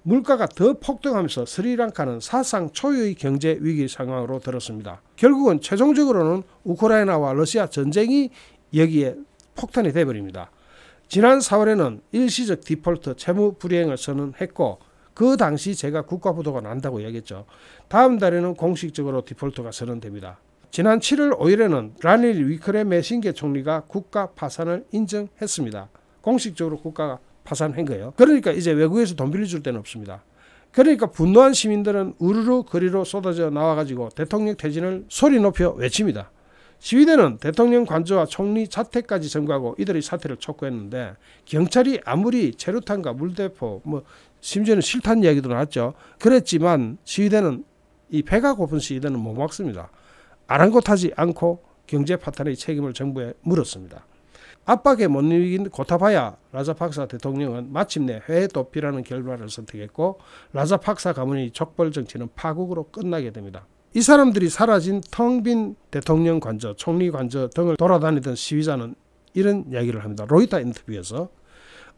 물가가 더 폭등하면서 스리랑카는 사상 초유의 경제 위기 상황으로 들었습니다. 결국은 최종적으로는 우크라이나와 러시아 전쟁이 여기에 폭탄이 되어버립니다. 지난 4월에는 일시적 디폴트 채무 불이행을 선언했고 그 당시 제가 국가부도가 난다고 이야기했죠. 다음 달에는 공식적으로 디폴트가 선언됩니다. 지난 7월 5일에는 라닐 위클레 메신게 총리가 국가 파산을 인정했습니다. 공식적으로 국가가 파산한 거예요. 그러니까 이제 외국에서 돈 빌려줄 데는 없습니다. 그러니까 분노한 시민들은 우르르 거리로 쏟아져 나와가지고 대통령 퇴진을 소리 높여 외칩니다. 시위대는 대통령 관저와 총리 자택까지 점거하고 이들의 사태를 촉구했는데 경찰이 아무리 체류탄과 물대포 뭐 심지어는 실탄 이야기도 나왔죠. 그랬지만 시위대는 이 배가 고픈 시위대는 못 막습니다. 아랑곳하지 않고 경제 파탄의 책임을 정부에 물었습니다. 압박에 못 이긴 고타바야 라자팍사 대통령은 마침내 회의 도피라는 결과를 선택했고 라자팍사 가문의 족벌 정치는 파국으로 끝나게 됩니다. 이 사람들이 사라진 텅 빈 대통령 관저, 총리 관저 등을 돌아다니던 시위자는 이런 이야기를 합니다. 로이터 인터뷰에서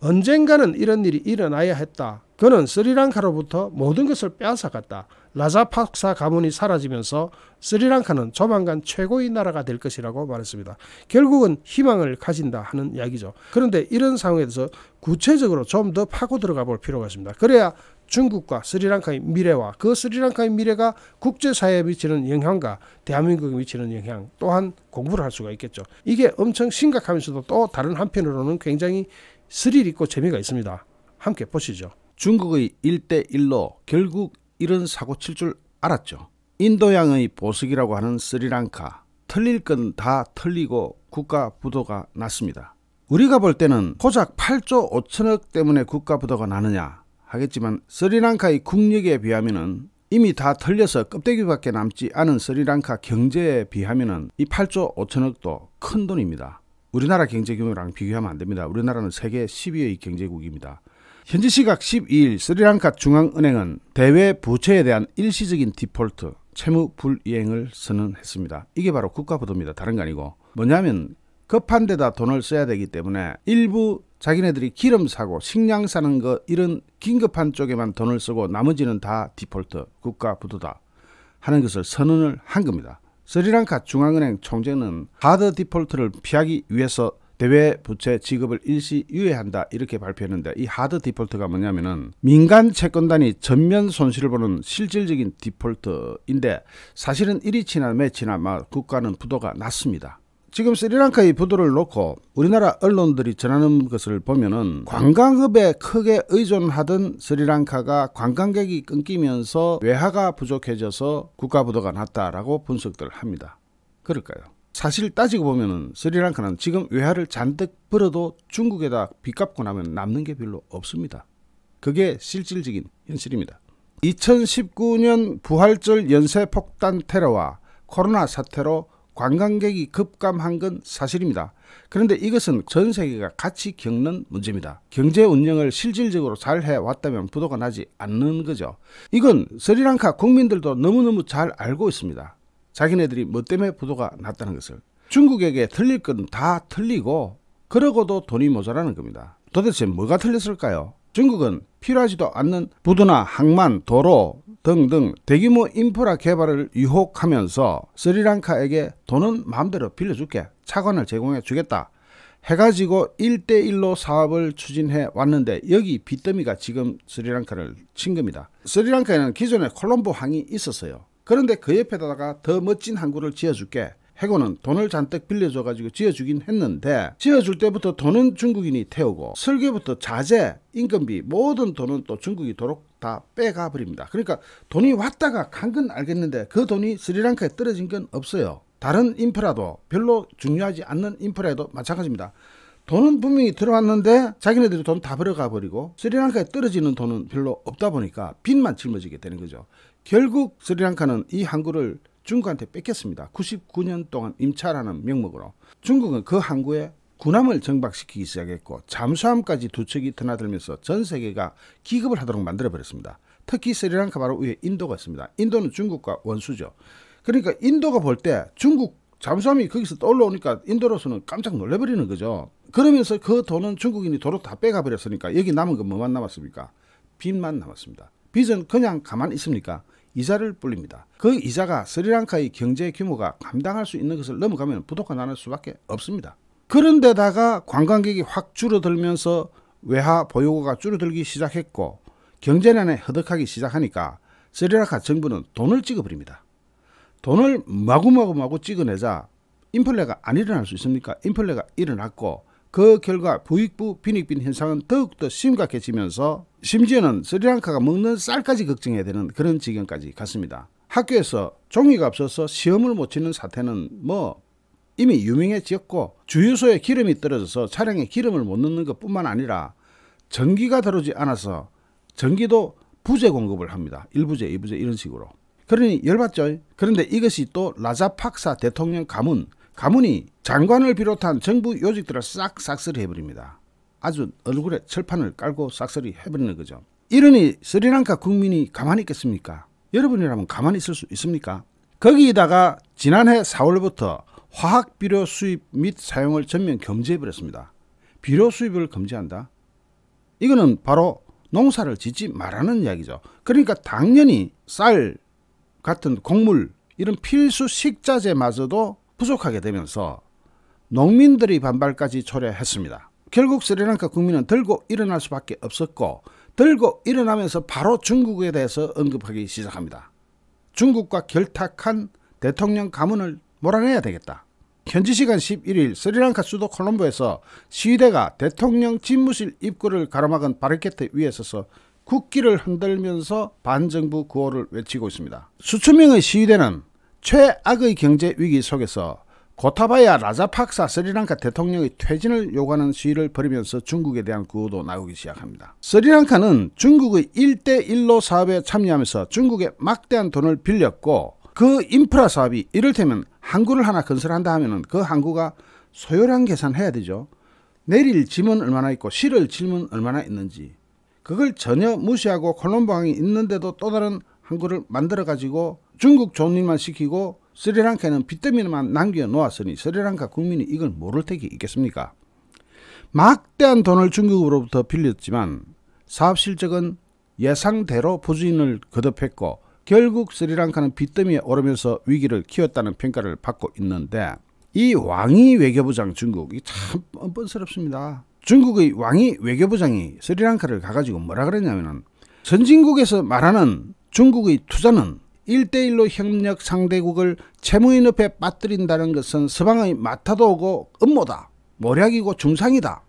언젠가는 이런 일이 일어나야 했다. 그는 스리랑카로부터 모든 것을 빼앗아갔다. 라자팍사 가문이 사라지면서 스리랑카는 조만간 최고의 나라가 될 것이라고 말했습니다. 결국은 희망을 가진다 하는 이야기죠. 그런데 이런 상황에 대해서 구체적으로 좀 더 파고 들어가 볼 필요가 있습니다. 그래야 중국과 스리랑카의 미래와 그 스리랑카의 미래가 국제사회에 미치는 영향과 대한민국에 미치는 영향 또한 공부를 할 수가 있겠죠. 이게 엄청 심각하면서도 또 다른 한편으로는 굉장히 스릴 있고 재미가 있습니다. 함께 보시죠. 중국의 1대1로 결국 이런 사고 칠 줄 알았죠. 인도양의 보석이라고 하는 스리랑카. 틀릴 건 다 틀리고 국가 부도가 났습니다. 우리가 볼 때는 고작 8조 5천억 때문에 국가 부도가 나느냐 하겠지만 스리랑카의 국력에 비하면은 이미 다 털려서 껍데기밖에 남지 않은 스리랑카 경제에 비하면은 이 8조 5천억도 큰 돈입니다. 우리나라 경제 규모랑 비교하면 안 됩니다. 우리나라는 세계 10위의 경제국입니다. 현지 시각 12일 스리랑카 중앙은행은 대외 부채에 대한 일시적인 디폴트 채무 불이행을 선언했습니다. 이게 바로 국가 부도입니다 다른 게 아니고 뭐냐면 급한 데다 돈을 써야 되기 때문에 일부 자기네들이 기름 사고 식량 사는 거 이런 긴급한 쪽에만 돈을 쓰고 나머지는 다 디폴트 국가 부도다 하는 것을 선언을 한 겁니다. 스리랑카 중앙은행 총재는 하드 디폴트를 피하기 위해서 대외 부채 지급을 일시 유예한다 이렇게 발표했는데 이 하드 디폴트가 뭐냐면은 민간 채권단이 전면 손실을 보는 실질적인 디폴트인데 사실은 이리 지나매 지나마 국가는 부도가 났습니다. 지금 스리랑카의 부도를 놓고 우리나라 언론들이 전하는 것을 보면은 관광업에 크게 의존하던 스리랑카가 관광객이 끊기면서 외화가 부족해져서 국가 부도가 났다라고 분석들 합니다. 그럴까요? 사실 따지고 보면은 스리랑카는 지금 외화를 잔뜩 벌어도 중국에다 빚 갚고 나면 남는 게 별로 없습니다. 그게 실질적인 현실입니다. 2019년 부활절 연쇄 폭탄 테러와 코로나 사태로 관광객이 급감한 건 사실입니다. 그런데 이것은 전 세계가 같이 겪는 문제입니다. 경제 운영을 실질적으로 잘 해왔다면 부도가 나지 않는 거죠. 이건 스리랑카 국민들도 너무너무 잘 알고 있습니다. 자기네들이 뭐 때문에 부도가 났다는 것을 중국에게 틀릴 건 다 틀리고 그러고도 돈이 모자라는 겁니다. 도대체 뭐가 틀렸을까요? 중국은 필요하지도 않는 부두나 항만, 도로 등등 대규모 인프라 개발을 유혹하면서 스리랑카에게 돈은 마음대로 빌려줄게. 차관을 제공해 주겠다. 해가지고 1대1로 사업을 추진해 왔는데 여기 빚더미가 지금 스리랑카를 친 겁니다. 스리랑카에는 기존에 콜롬보 항이 있었어요. 그런데 그 옆에다가 더 멋진 항구를 지어줄게. 해고는 돈을 잔뜩 빌려줘가지고 지어주긴 했는데 지어줄 때부터 돈은 중국인이 태우고 설계부터 자재, 인건비 모든 돈은 또 중국이 도록 다 빼가 버립니다. 그러니까 돈이 왔다가 간 건 알겠는데 그 돈이 스리랑카에 떨어진 건 없어요. 다른 인프라도 별로 중요하지 않는 인프라에도 마찬가지입니다. 돈은 분명히 들어왔는데 자기네들이 돈 다 벌어가 버리고 스리랑카에 떨어지는 돈은 별로 없다 보니까 빚만 짊어지게 되는 거죠. 결국 스리랑카는 이 항구를 중국한테 뺏겼습니다. 99년 동안 임차라는 명목으로 중국은 그 항구에 군함을 정박시키기 시작했고 잠수함까지 두 척이 드나들면서 전 세계가 기급을 하도록 만들어버렸습니다. 특히 스리랑카 바로 위에 인도가 있습니다. 인도는 중국과 원수죠. 그러니까 인도가 볼 때 중국 잠수함이 거기서 떠올라오니까 인도로서는 깜짝 놀래버리는 거죠. 그러면서 그 돈은 중국인이 도로 다 빼가버렸으니까 여기 남은 건 뭐만 남았습니까? 빚만 남았습니다. 빚은 그냥 가만히 있습니까? 이자를 불립니다. 그 이자가 스리랑카의 경제 규모가 감당할 수 있는 것을 넘어가면 부도가 나는 수밖에 없습니다. 그런데다가 관광객이 확 줄어들면서 외화 보유고가 줄어들기 시작했고 경제난에 허덕하기 시작하니까 스리랑카 정부는 돈을 찍어버립니다. 돈을 마구마구마구 찍어내자 인플레가 안 일어날 수 있습니까? 인플레가 일어났고 그 결과 부익부 빈익빈 현상은 더욱더 심각해지면서 심지어는 스리랑카가 먹는 쌀까지 걱정해야 되는 그런 지경까지 갔습니다. 학교에서 종이가 없어서 시험을 못 치는 사태는 뭐 이미 유명해졌고 주유소에 기름이 떨어져서 차량에 기름을 못 넣는 것뿐만 아니라 전기가 들어오지 않아서 전기도 부재 공급을 합니다. 1부제, 2부제 이런 식으로. 그러니 열받죠. 그런데 이것이 또 라자팍사 대통령 가문, 가문이 장관을 비롯한 정부 요직들을 싹 싹쓸이 해버립니다. 아주 얼굴에 철판을 깔고 싹쓸이 해버리는 거죠. 이러니 스리랑카 국민이 가만히 있겠습니까? 여러분이라면 가만히 있을 수 있습니까? 거기다가 지난해 4월부터 화학비료 수입 및 사용을 전면 금지해버렸습니다. 비료 수입을 금지한다? 이거는 바로 농사를 짓지 말라는 이야기죠. 그러니까 당연히 쌀 같은 곡물 이런 필수 식자재마저도 부족하게 되면서 농민들이 반발까지 초래했습니다. 결국 스리랑카 국민은 들고 일어날 수밖에 없었고 들고 일어나면서 바로 중국에 대해서 언급하기 시작합니다. 중국과 결탁한 대통령 가문을 몰아내야 되겠다. 현지 시간 11일 스리랑카 수도 콜롬보에서 시위대가 대통령 집무실 입구를 가로막은 바리케트 위에 서서 국기를 흔들면서 반정부 구호를 외치고 있습니다. 수천 명의 시위대는 최악의 경제 위기 속에서 고타바야 라자팍사 스리랑카 대통령의 퇴진을 요구하는 시위를 벌이면서 중국에 대한 구호도 나오기 시작합니다. 스리랑카는 중국의 1대1로 사업에 참여하면서 중국에 막대한 돈을 빌렸고 그 인프라 사업이 이를테면 항구를 하나 건설한다 하면 그 항구가 소요량 계산해야 되죠. 내릴 짐은 얼마나 있고 실을 짐은 얼마나 있는지 그걸 전혀 무시하고 콜롬보 항이 있는데도 또 다른 항구를 만들어 가지고 중국 존립만 시키고 스리랑카는 빚더미만 남겨 놓았으니 스리랑카 국민이 이걸 모를 택이 있겠습니까? 막대한 돈을 중국으로부터 빌렸지만 사업 실적은 예상대로 부진을 거듭했고 결국 스리랑카는 빚더미에 오르면서 위기를 키웠다는 평가를 받고 있는데 이 왕이 외교부장 중국이 참 뻔뻔스럽습니다. 중국의 왕이 외교부장이 스리랑카를 가가지고 뭐라 그랬냐면 선진국에서 말하는 중국의 투자는 1대1로 협력 상대국을 채무인 앞에 빠뜨린다는 것은 서방의 마타도고 음모다. 모략이고 중상이다.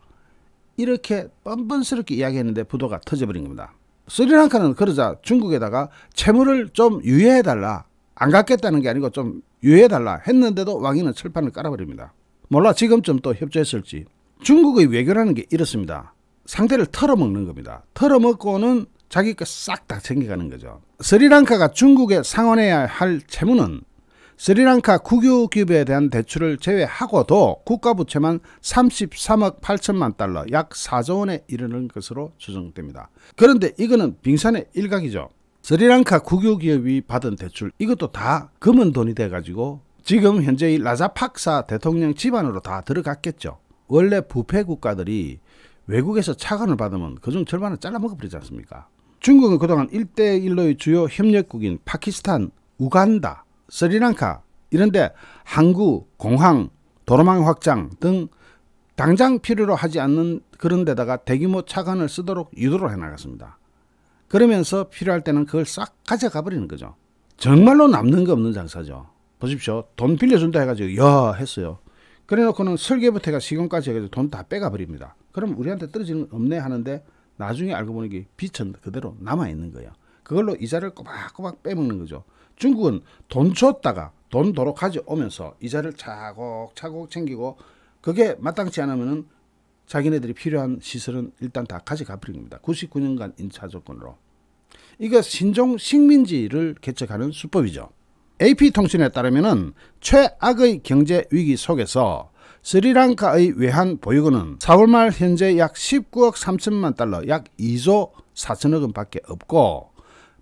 이렇게 뻔뻔스럽게 이야기했는데 부도가 터져버린 겁니다. 스리랑카는 그러자 중국에다가 채무를 좀 유예해달라. 안 갚겠다는 게 아니고 좀 유예해달라 했는데도 왕이는 철판을 깔아버립니다. 몰라 지금쯤 또 협조했을지. 중국의 외교라는 게 이렇습니다. 상대를 털어먹는 겁니다. 털어먹고는 자기 거싹다 챙겨가는 거죠. 스리랑카가 중국에 상환해야 할 채무는 스리랑카 국유 기업에 대한 대출을 제외하고도 국가 부채만 33억 8천만 달러 약 4조 원에 이르는 것으로 추정됩니다. 그런데 이거는 빙산의 일각이죠. 스리랑카 국유 기업이 받은 대출 이것도 다금은 돈이 돼 가지고 지금 현재의 라자팍사 대통령 집안으로 다 들어갔겠죠. 원래 부패 국가들이 외국에서 차관을 받으면 그중 절반을 잘라 먹어버리지 않습니까? 중국은 그동안 일대일로의 주요 협력국인 파키스탄, 우간다, 스리랑카 이런데 항구, 공항, 도로망 확장 등 당장 필요로 하지 않는 그런 데다가 대규모 차관을 쓰도록 유도를 해나갔습니다. 그러면서 필요할 때는 그걸 싹 가져가 버리는 거죠. 정말로 남는 게 없는 장사죠. 보십시오. 돈 빌려준다 해가지고 야 했어요. 그래놓고는 설계부터 가 시공까지 해가지고 돈 다 빼가 버립니다. 그럼 우리한테 떨어지는 없네 하는데 나중에 알고 보니 까 빚은 그대로 남아 있는 거예요. 그걸로 이자를 꼬박꼬박 빼먹는 거죠. 중국은 돈 줬다가 돈 도로 가져오면서 이자를 차곡차곡 챙기고 그게 마땅치 않으면은 자기네들이 필요한 시설은 일단 다 가져가버립니다. 99년간 인차조건으로. 이거 신종 식민지를 개척하는 수법이죠. AP통신에 따르면은 최악의 경제 위기 속에서 스리랑카의 외환 보유고는 4월 말 현재 약 19억 3천만 달러 약 2조 4천억 원밖에 없고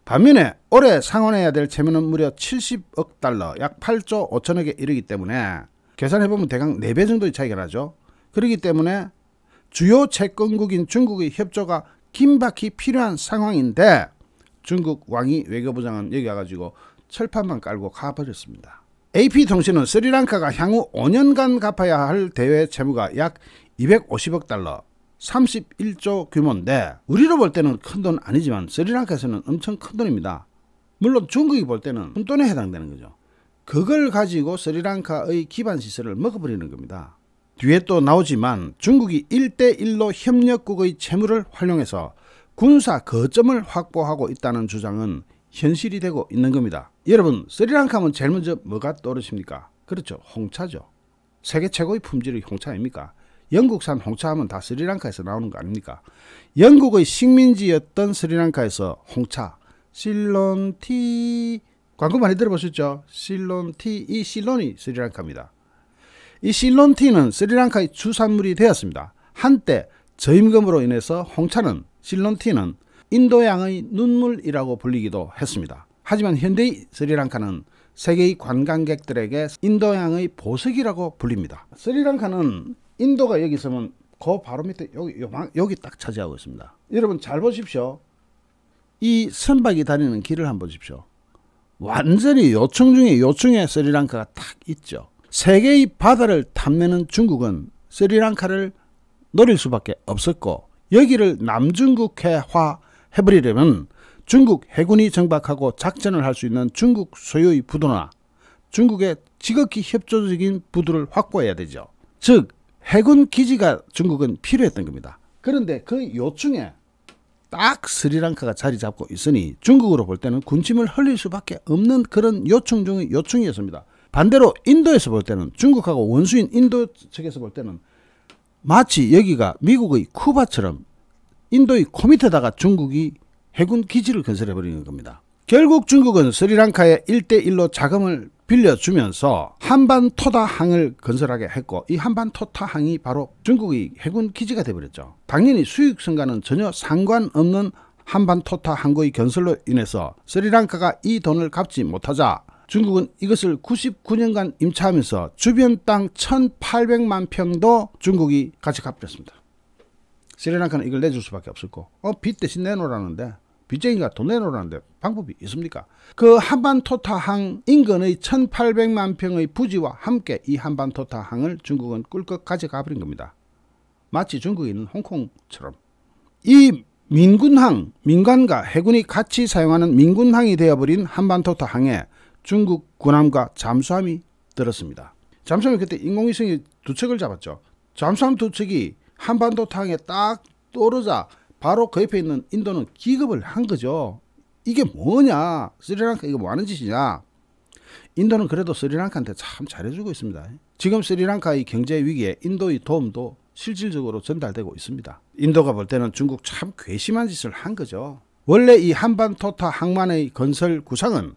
반면에 올해 상환해야 될 채무는 무려 70억 달러 약 8조 5천억에 이르기 때문에 계산해보면 대강 4배 정도의 차이가 나죠. 그렇기 때문에 주요 채권국인 중국의 협조가 긴박히 필요한 상황인데 중국 왕이 외교부장은 여기 와가지고 철판만 깔고 가버렸습니다. AP통신은 스리랑카가 향후 5년간 갚아야 할 대외 채무가 약 250억 달러 31조 규모인데 우리로 볼 때는 큰 돈 아니지만 스리랑카에서는 엄청 큰 돈입니다. 물론 중국이 볼 때는 큰돈에 해당되는 거죠. 그걸 가지고 스리랑카의 기반 시설을 먹어버리는 겁니다. 뒤에 또 나오지만 중국이 1대1로 협력국의 채무를 활용해서 군사 거점을 확보하고 있다는 주장은 현실이 되고 있는 겁니다. 여러분 스리랑카 하면 제일 먼저 뭐가 떠오르십니까? 그렇죠. 홍차죠. 세계 최고의 품질의 홍차입니까? 영국산 홍차 하면 다 스리랑카에서 나오는 거 아닙니까? 영국의 식민지였던 스리랑카에서 홍차 실론티 광고 많이 들어보셨죠? 실론티 이 실론이 스리랑카입니다. 이 실론티는 스리랑카의 주산물이 되었습니다. 한때 저임금으로 인해서 홍차는 실론티는 인도양의 눈물이라고 불리기도 했습니다. 하지만 현대의 스리랑카는 세계의 관광객들에게 인도양의 보석이라고 불립니다. 스리랑카는 인도가 여기 있으면 그 바로 밑에 여기, 여기 딱 차지하고 있습니다. 여러분 잘 보십시오. 이 선박이 다니는 길을 한번 보십시오. 완전히 요청 중에 요청에 스리랑카가 딱 있죠. 세계의 바다를 탐내는 중국은 스리랑카를 노릴 수밖에 없었고 여기를 남중국해화 해버리려면 중국 해군이 정박하고 작전을 할 수 있는 중국 소유의 부도나 중국의 지극히 협조적인 부도를 확보해야 되죠. 즉 해군 기지가 중국은 필요했던 겁니다. 그런데 그 요충에 딱 스리랑카가 자리 잡고 있으니 중국으로 볼 때는 군침을 흘릴 수밖에 없는 그런 요충 중의 요충이었습니다. 반대로 인도에서 볼 때는 중국하고 원수인 인도 측에서 볼 때는 마치 여기가 미국의 쿠바처럼 인도의 코 밑에다가 중국이 해군 기지를 건설해 버리는 겁니다. 결국 중국은 스리랑카에 1대1로 자금을 빌려주면서 한반 토다항을 건설하게 했고 이 한반 토다항이 바로 중국의 해군 기지가 되버렸죠. 당연히 수익성과는 전혀 상관없는 한반 토다항구의 건설로 인해서 스리랑카가 이 돈을 갚지 못하자 중국은 이것을 99년간 임차하면서 주변 땅 1800만 평도 중국이 같이 갚았습니다. 스리랑카는 이걸 내줄 수밖에 없었고 어빚 대신 내놓으라는데 빚쟁이가돈 내놓으라는데 방법이 있습니까? 그 한반토타항 인근의 1800만 평의 부지와 함께 이 한반토타항을 중국은 꿀꺽 가져가 버린 겁니다. 마치 중국에 홍콩처럼. 이 민군항, 민간과 해군이 같이 사용하는 민군항이 되어버린 한반토타항에 중국 군함과 잠수함이 들었습니다. 잠수함이 그때 인공위성이 두 척을 잡았죠. 잠수함 두 척이 한반도탕에 딱 떨어자 바로 그 옆에 있는 인도는 기급을 한 거죠. 이게 뭐냐? 스리랑카 이거 뭐 하는 짓이냐? 인도는 그래도 스리랑카한테 참 잘해주고 있습니다. 지금 스리랑카의 경제 위기에 인도의 도움도 실질적으로 전달되고 있습니다. 인도가 볼 때는 중국 참 괘씸한 짓을 한 거죠. 원래 이 한반토타 항만의 건설 구상은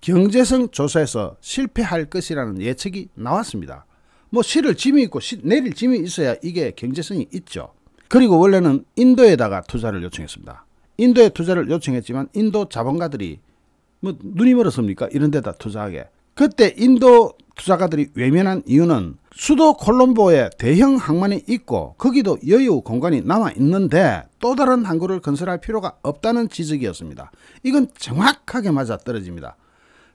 경제성 조사에서 실패할 것이라는 예측이 나왔습니다. 뭐 실을 짐이 있고 시, 내릴 짐이 있어야 이게 경제성이 있죠. 그리고 원래는 인도에다가 투자를 요청했습니다. 인도에 투자를 요청했지만 인도 자본가들이 뭐 눈이 멀었습니까? 이런 데다 투자하게. 그때 인도 투자가들이 외면한 이유는 수도 콜롬보에 대형 항만이 있고 거기도 여유 공간이 남아 있는데 또 다른 항구를 건설할 필요가 없다는 지적이었습니다. 이건 정확하게 맞아떨어집니다.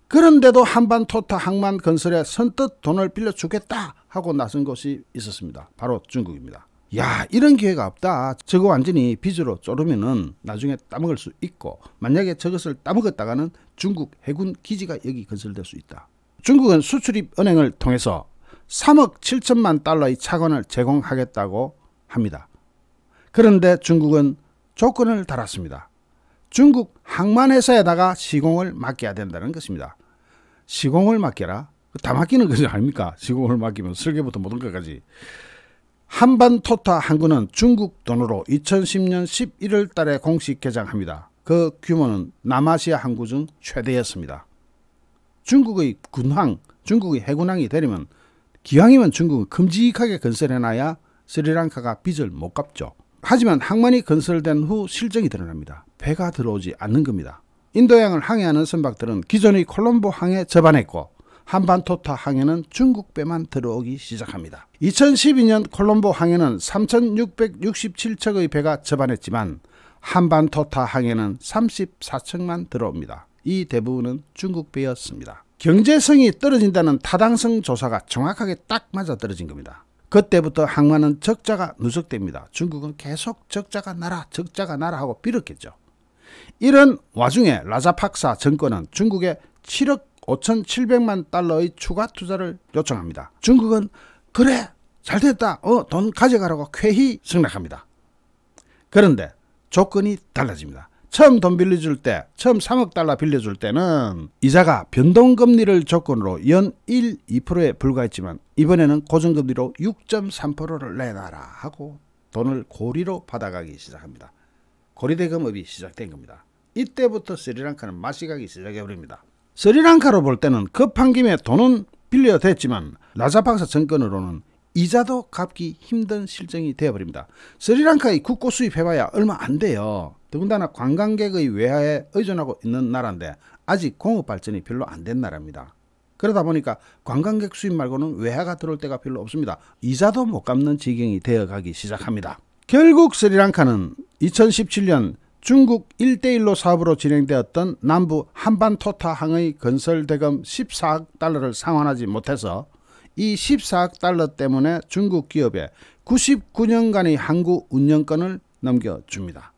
그런데도 한반 토타 항만 건설에 선뜻 돈을 빌려 주겠다 하고 나선 곳이 있었습니다. 바로 중국입니다. 야 이런 기회가 없다 저거 완전히 빚으로 쪼르면은 나중에 따먹을 수 있고 만약에 저것을 따먹었다가는 중국 해군 기지가 여기 건설될 수 있다 중국은 수출입 은행을 통해서 3억 7천만 달러의 차관을 제공하겠다고 합니다 그런데 중국은 조건을 달았습니다 중국 항만회사에다가 시공을 맡겨야 된다는 것입니다 시공을 맡겨라 그 다 맡기는 거지 아닙니까 시공을 맡기면 설계부터 모든 것까지 한반토타 항구는 중국 돈으로 2010년 11월 달에 공식 개장합니다. 그 규모는 남아시아 항구 중 최대였습니다. 중국의 군항, 중국의 해군항이 되려면 기왕이면 중국은 큼직하게 건설해놔야 스리랑카가 빚을 못 갚죠. 하지만 항만이 건설된 후 실정이 드러납니다. 배가 들어오지 않는 겁니다. 인도양을 항해하는 선박들은 기존의 콜롬보 항에 접안했고 한반도타 항해는 중국 배만 들어오기 시작합니다. 2012년 콜롬보 항해는 3,667척의 배가 접안했지만 한반도타 항해는 34척만 들어옵니다. 이 대부분은 중국 배였습니다. 경제성이 떨어진다는 타당성 조사가 정확하게 딱 맞아 떨어진 겁니다. 그때부터 항만은 적자가 누적됩니다. 중국은 계속 적자가 나라 적자가 나라 하고 빌었겠죠. 이런 와중에 라자팍사 정권은 중국에 7억 5,700만 달러의 추가 투자를 요청합니다. 중국은 그래 잘됐다 어돈 가져가라고 쾌히 승낙합니다. 그런데 조건이 달라집니다. 처음 돈 빌려줄 때, 처음 3억 달러 빌려줄 때는 이자가 변동금리를 조건으로 연 1, 2%에 불과했지만 이번에는 고정금리로 6.3%를 내놔라 하고 돈을 고리로 받아가기 시작합니다. 고리대금업이 시작된 겁니다. 이때부터 스리랑카는 마시가기 시작해버립니다. 스리랑카로 볼 때는 급한 김에 돈은 빌려댔지만 라자팍사 정권으로는 이자도 갚기 힘든 실정이 되어버립니다. 스리랑카의 국고 수입해봐야 얼마 안 돼요. 더군다나 관광객의 외화에 의존하고 있는 나라인데 아직 공업 발전이 별로 안 된 나라입니다. 그러다 보니까 관광객 수입 말고는 외화가 들어올 때가 별로 없습니다. 이자도 못 갚는 지경이 되어가기 시작합니다. 결국 스리랑카는 2017년 중국 1대1로 사업으로 진행되었던 남부 한반토타항의 건설 대금 14억 달러를 상환하지 못해서 이 14억 달러 때문에 중국 기업에 99년간의 항구 운영권을 넘겨줍니다.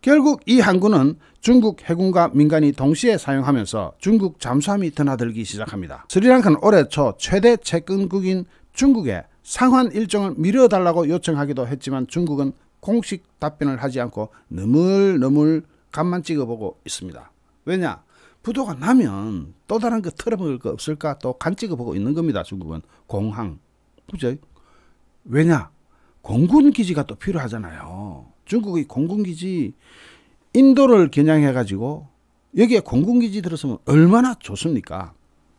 결국 이 항구는 중국 해군과 민간이 동시에 사용하면서 중국 잠수함이 드나들기 시작합니다. 스리랑카는 올해 초 최대 채권국인 중국에 상환 일정을 미뤄달라고 요청하기도 했지만 중국은 공식 답변을 하지 않고 너물너물 간만 찍어보고 있습니다. 왜냐? 부도가 나면 또 다른 거 틀어먹을 거 없을까 또 간 찍어보고 있는 겁니다. 중국은 공항. 그죠? 왜냐? 공군기지가 또 필요하잖아요. 중국의 공군기지 인도를 겨냥해가지고 여기에 공군기지 들었으면 얼마나 좋습니까?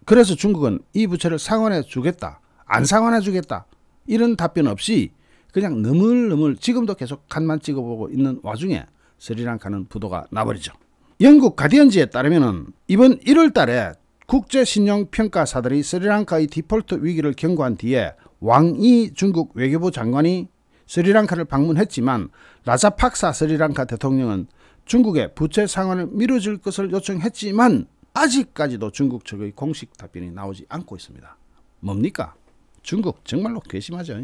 그래서 중국은 이 부채를 상환해 주겠다. 안 상환해 주겠다. 이런 답변 없이 그냥 너물너물 지금도 계속 칸만 찍어보고 있는 와중에 스리랑카는 부도가 나버리죠. 영국 가디언지에 따르면 이번 1월 달에 국제신용평가사들이 스리랑카의 디폴트 위기를 경고한 뒤에 왕이 중국 외교부 장관이 스리랑카를 방문했지만 라자팍사 스리랑카 대통령은 중국의 부채 상환을 미뤄줄 것을 요청했지만 아직까지도 중국 측의 공식 답변이 나오지 않고 있습니다. 뭡니까? 중국 정말로 괘씸하죠.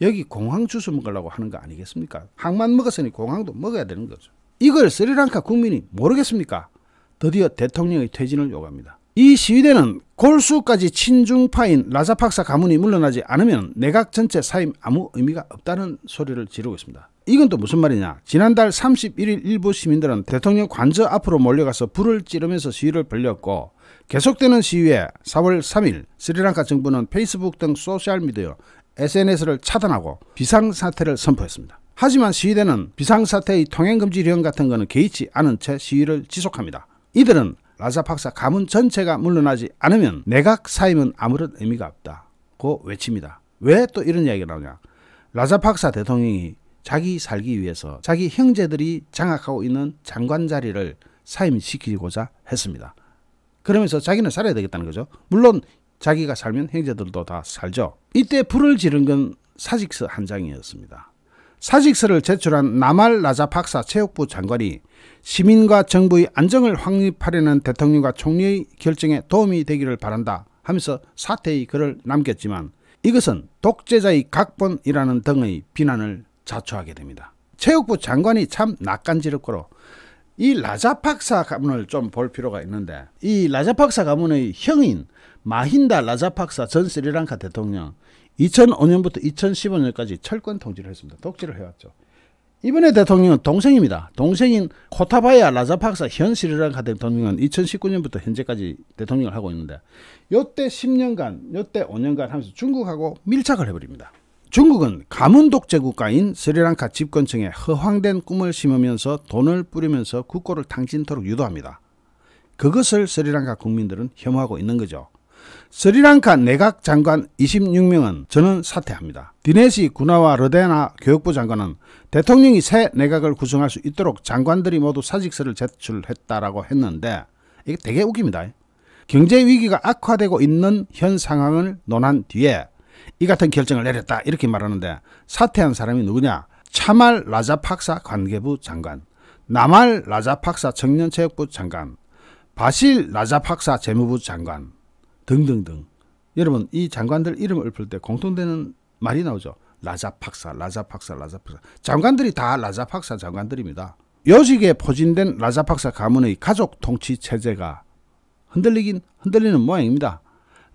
여기 공항 주스 먹으려고 하는 거 아니겠습니까? 항만 먹었으니 공항도 먹어야 되는 거죠. 이걸 스리랑카 국민이 모르겠습니까? 드디어 대통령의 퇴진을 요구합니다. 이 시위대는 골수까지 친중파인 라자팍사 가문이 물러나지 않으면 내각 전체 사임 아무 의미가 없다는 소리를 지르고 있습니다. 이건 또 무슨 말이냐? 지난달 31일 일부 시민들은 대통령 관저 앞으로 몰려가서 불을 찌르면서 시위를 벌렸고 계속되는 시위에 4월 3일 스리랑카 정부는 페이스북 등 소셜미디어 SNS를 차단하고 비상사태를 선포했습니다. 하지만 시위대는 비상사태의 통행금지령 같은 거는 개의치 않은 채 시위를 지속합니다. 이들은 라자팍사 가문 전체가 물러나지 않으면 내각 사임은 아무런 의미가 없다고 외칩니다. 왜 또 이런 이야기가 나오냐? 라자팍사 대통령이 자기 살기 위해서 자기 형제들이 장악하고 있는 장관 자리를 사임시키고자 했습니다. 그러면서 자기는 살아야 되겠다는 거죠. 물론 자기가 살면 형제들도 다 살죠. 이때 불을 지른 건 사직서 한 장이었습니다. 사직서를 제출한 나말 라자 박사 체육부 장관이 시민과 정부의 안정을 확립하려는 대통령과 총리의 결정에 도움이 되기를 바란다 하면서 사퇴의 글을 남겼지만 이것은 독재자의 각본이라는 등의 비난을 자초하게 됩니다. 체육부 장관이 참 낯간지럽고로 이 라자 박사 가문을 좀 볼 필요가 있는데 이 라자 박사 가문의 형인 마힌다 라자팍사 전 스리랑카 대통령 2005년부터 2015년까지 철권 통지를 했습니다. 독지를 해왔죠. 이번에 대통령은 동생입니다. 동생인 코타바야 라자팍사 현 스리랑카 대통령은 2019년부터 현재까지 대통령을 하고 있는데 요때 10년간, 요때 5년간 하면서 중국하고 밀착을 해버립니다. 중국은 가문 독재 국가인 스리랑카 집권층에 허황된 꿈을 심으면서 돈을 뿌리면서 국고를 탕진토록 유도합니다. 그것을 스리랑카 국민들은 혐오하고 있는 거죠. 스리랑카 내각 장관 26명은 저는 사퇴합니다. 디네시 군화와 르데나 교육부 장관은 대통령이 새 내각을 구성할 수 있도록 장관들이 모두 사직서를 제출했다라고 했는데 이게 되게 웃깁니다. 경제 위기가 악화되고 있는 현 상황을 논한 뒤에 이 같은 결정을 내렸다 이렇게 말하는데 사퇴한 사람이 누구냐? 차말 라자팍사 관계부 장관, 나말 라자팍사 청년체육부 장관, 바실 라자팍사 재무부 장관, 등등등. 여러분 이 장관들 이름을 읊을 때 공통되는 말이 나오죠. 라자박사라자박사라자박사 장관들이 다라자박사 장관들입니다. 요식에 포진된 라자박사 가문의 가족 통치 체제가 흔들리긴 흔들리는 모양입니다.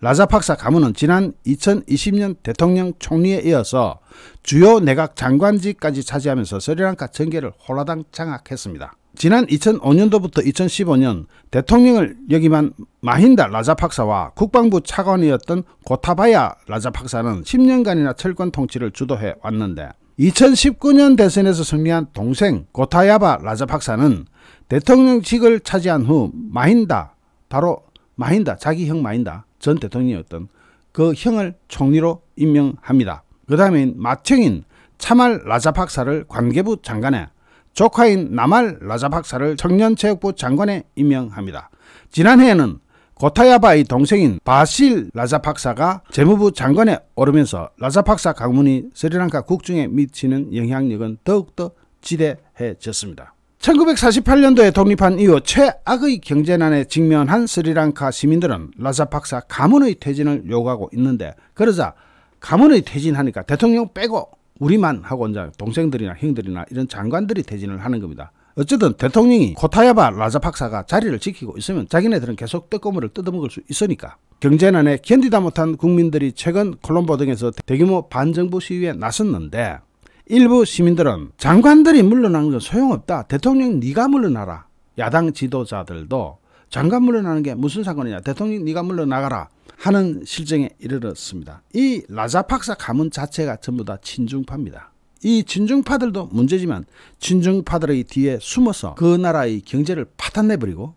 라자박사 가문은 지난 2020년 대통령 총리에 이어서 주요 내각 장관직까지 차지하면서 스리랑카 전개를 홀라당 장악했습니다. 지난 2005년도부터 2015년 대통령을 역임한 마힌다 라자팍사와 국방부 차관이었던 고타바야 라자팍사는 10년간이나 철권 통치를 주도해 왔는데 2019년 대선에서 승리한 동생 고타야바 라자팍사는 대통령직을 차지한 후 마힌다 바로 마힌다 자기 형 마힌다 전 대통령이었던 그 형을 총리로 임명합니다. 그다음인 마청인 차말 라자팍사를 관계부 장관에 조카인 나말 라자 박사를 청년체육부 장관에 임명합니다. 지난해에는 고타야바의 동생인 바실 라자 박사가 재무부 장관에 오르면서 라자 박사 가문이 스리랑카 국중에 미치는 영향력은 더욱더 지대해졌습니다. 1948년도에 독립한 이후 최악의 경제난에 직면한 스리랑카 시민들은 라자 박사 가문의 퇴진을 요구하고 있는데 그러자 가문의 퇴진하니까 대통령 빼고 우리만 하고 이제 동생들이나 형들이나 이런 장관들이 퇴진을 하는 겁니다. 어쨌든 대통령이 코타야바 라자팍사가 자리를 지키고 있으면 자기네들은 계속 떡고물을 뜯어먹을 수 있으니까 경제난에 견디다 못한 국민들이 최근 콜롬보 등에서 대규모 반정부 시위에 나섰는데 일부 시민들은 장관들이 물러나는 건 소용없다. 대통령 네가 물러나라. 야당 지도자들도 장관 물러나는 게 무슨 상관이냐. 대통령 네가 물러나가라. 하는 실정에 이르렀습니다. 이 라자팍사 가문 자체가 전부 다 친중파입니다. 이친중파들도 문제지만 친중파들의 뒤에 숨어서 그 나라의 경제를 파탄내버리고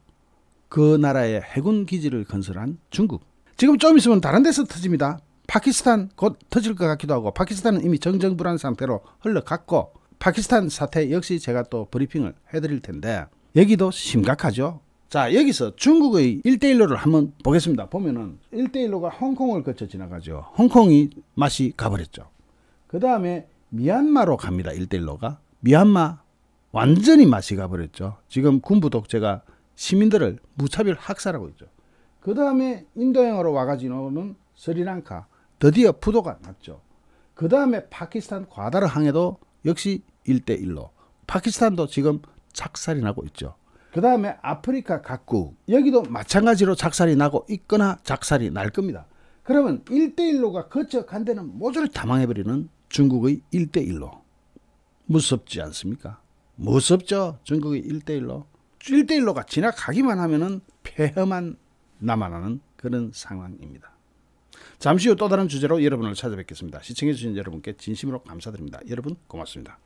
그 나라의 해군 기지를 건설한 중국. 지금 좀 있으면 다른 데서 터집니다. 파키스탄 곧 터질 것 같기도 하고 파키스탄은 이미 정정불안 상태로 흘러갔고 파키스탄 사태 역시 제가 또 브리핑을 해드릴 텐데 여기도 심각하죠. 자, 여기서 중국의 일대일로를 한번 보겠습니다. 보면은 일대일로가 홍콩을 거쳐 지나가죠. 홍콩이 맛이 가버렸죠. 그 다음에 미얀마로 갑니다. 일대일로가 미얀마 완전히 맛이 가버렸죠. 지금 군부 독재가 시민들을 무차별 학살하고 있죠. 그 다음에 인도양으로 와가지고는 스리랑카, 드디어 부도가 났죠. 그 다음에 파키스탄 과다르 항해도 역시 일대일로 파키스탄도 지금 착살이 나고 있죠. 그 다음에 아프리카 각국 여기도 마찬가지로 작살이 나고 있거나 작살이 날 겁니다. 그러면 1대1로가 거쳐 간 데는 모조리 다 망해버리는 중국의 1대1로 무섭지 않습니까? 무섭죠. 중국의 1대1로. 1대1로가 지나가기만 하면은 폐허만 남아나는 그런 상황입니다. 잠시 후 또 다른 주제로 여러분을 찾아뵙겠습니다. 시청해주신 여러분께 진심으로 감사드립니다. 여러분 고맙습니다.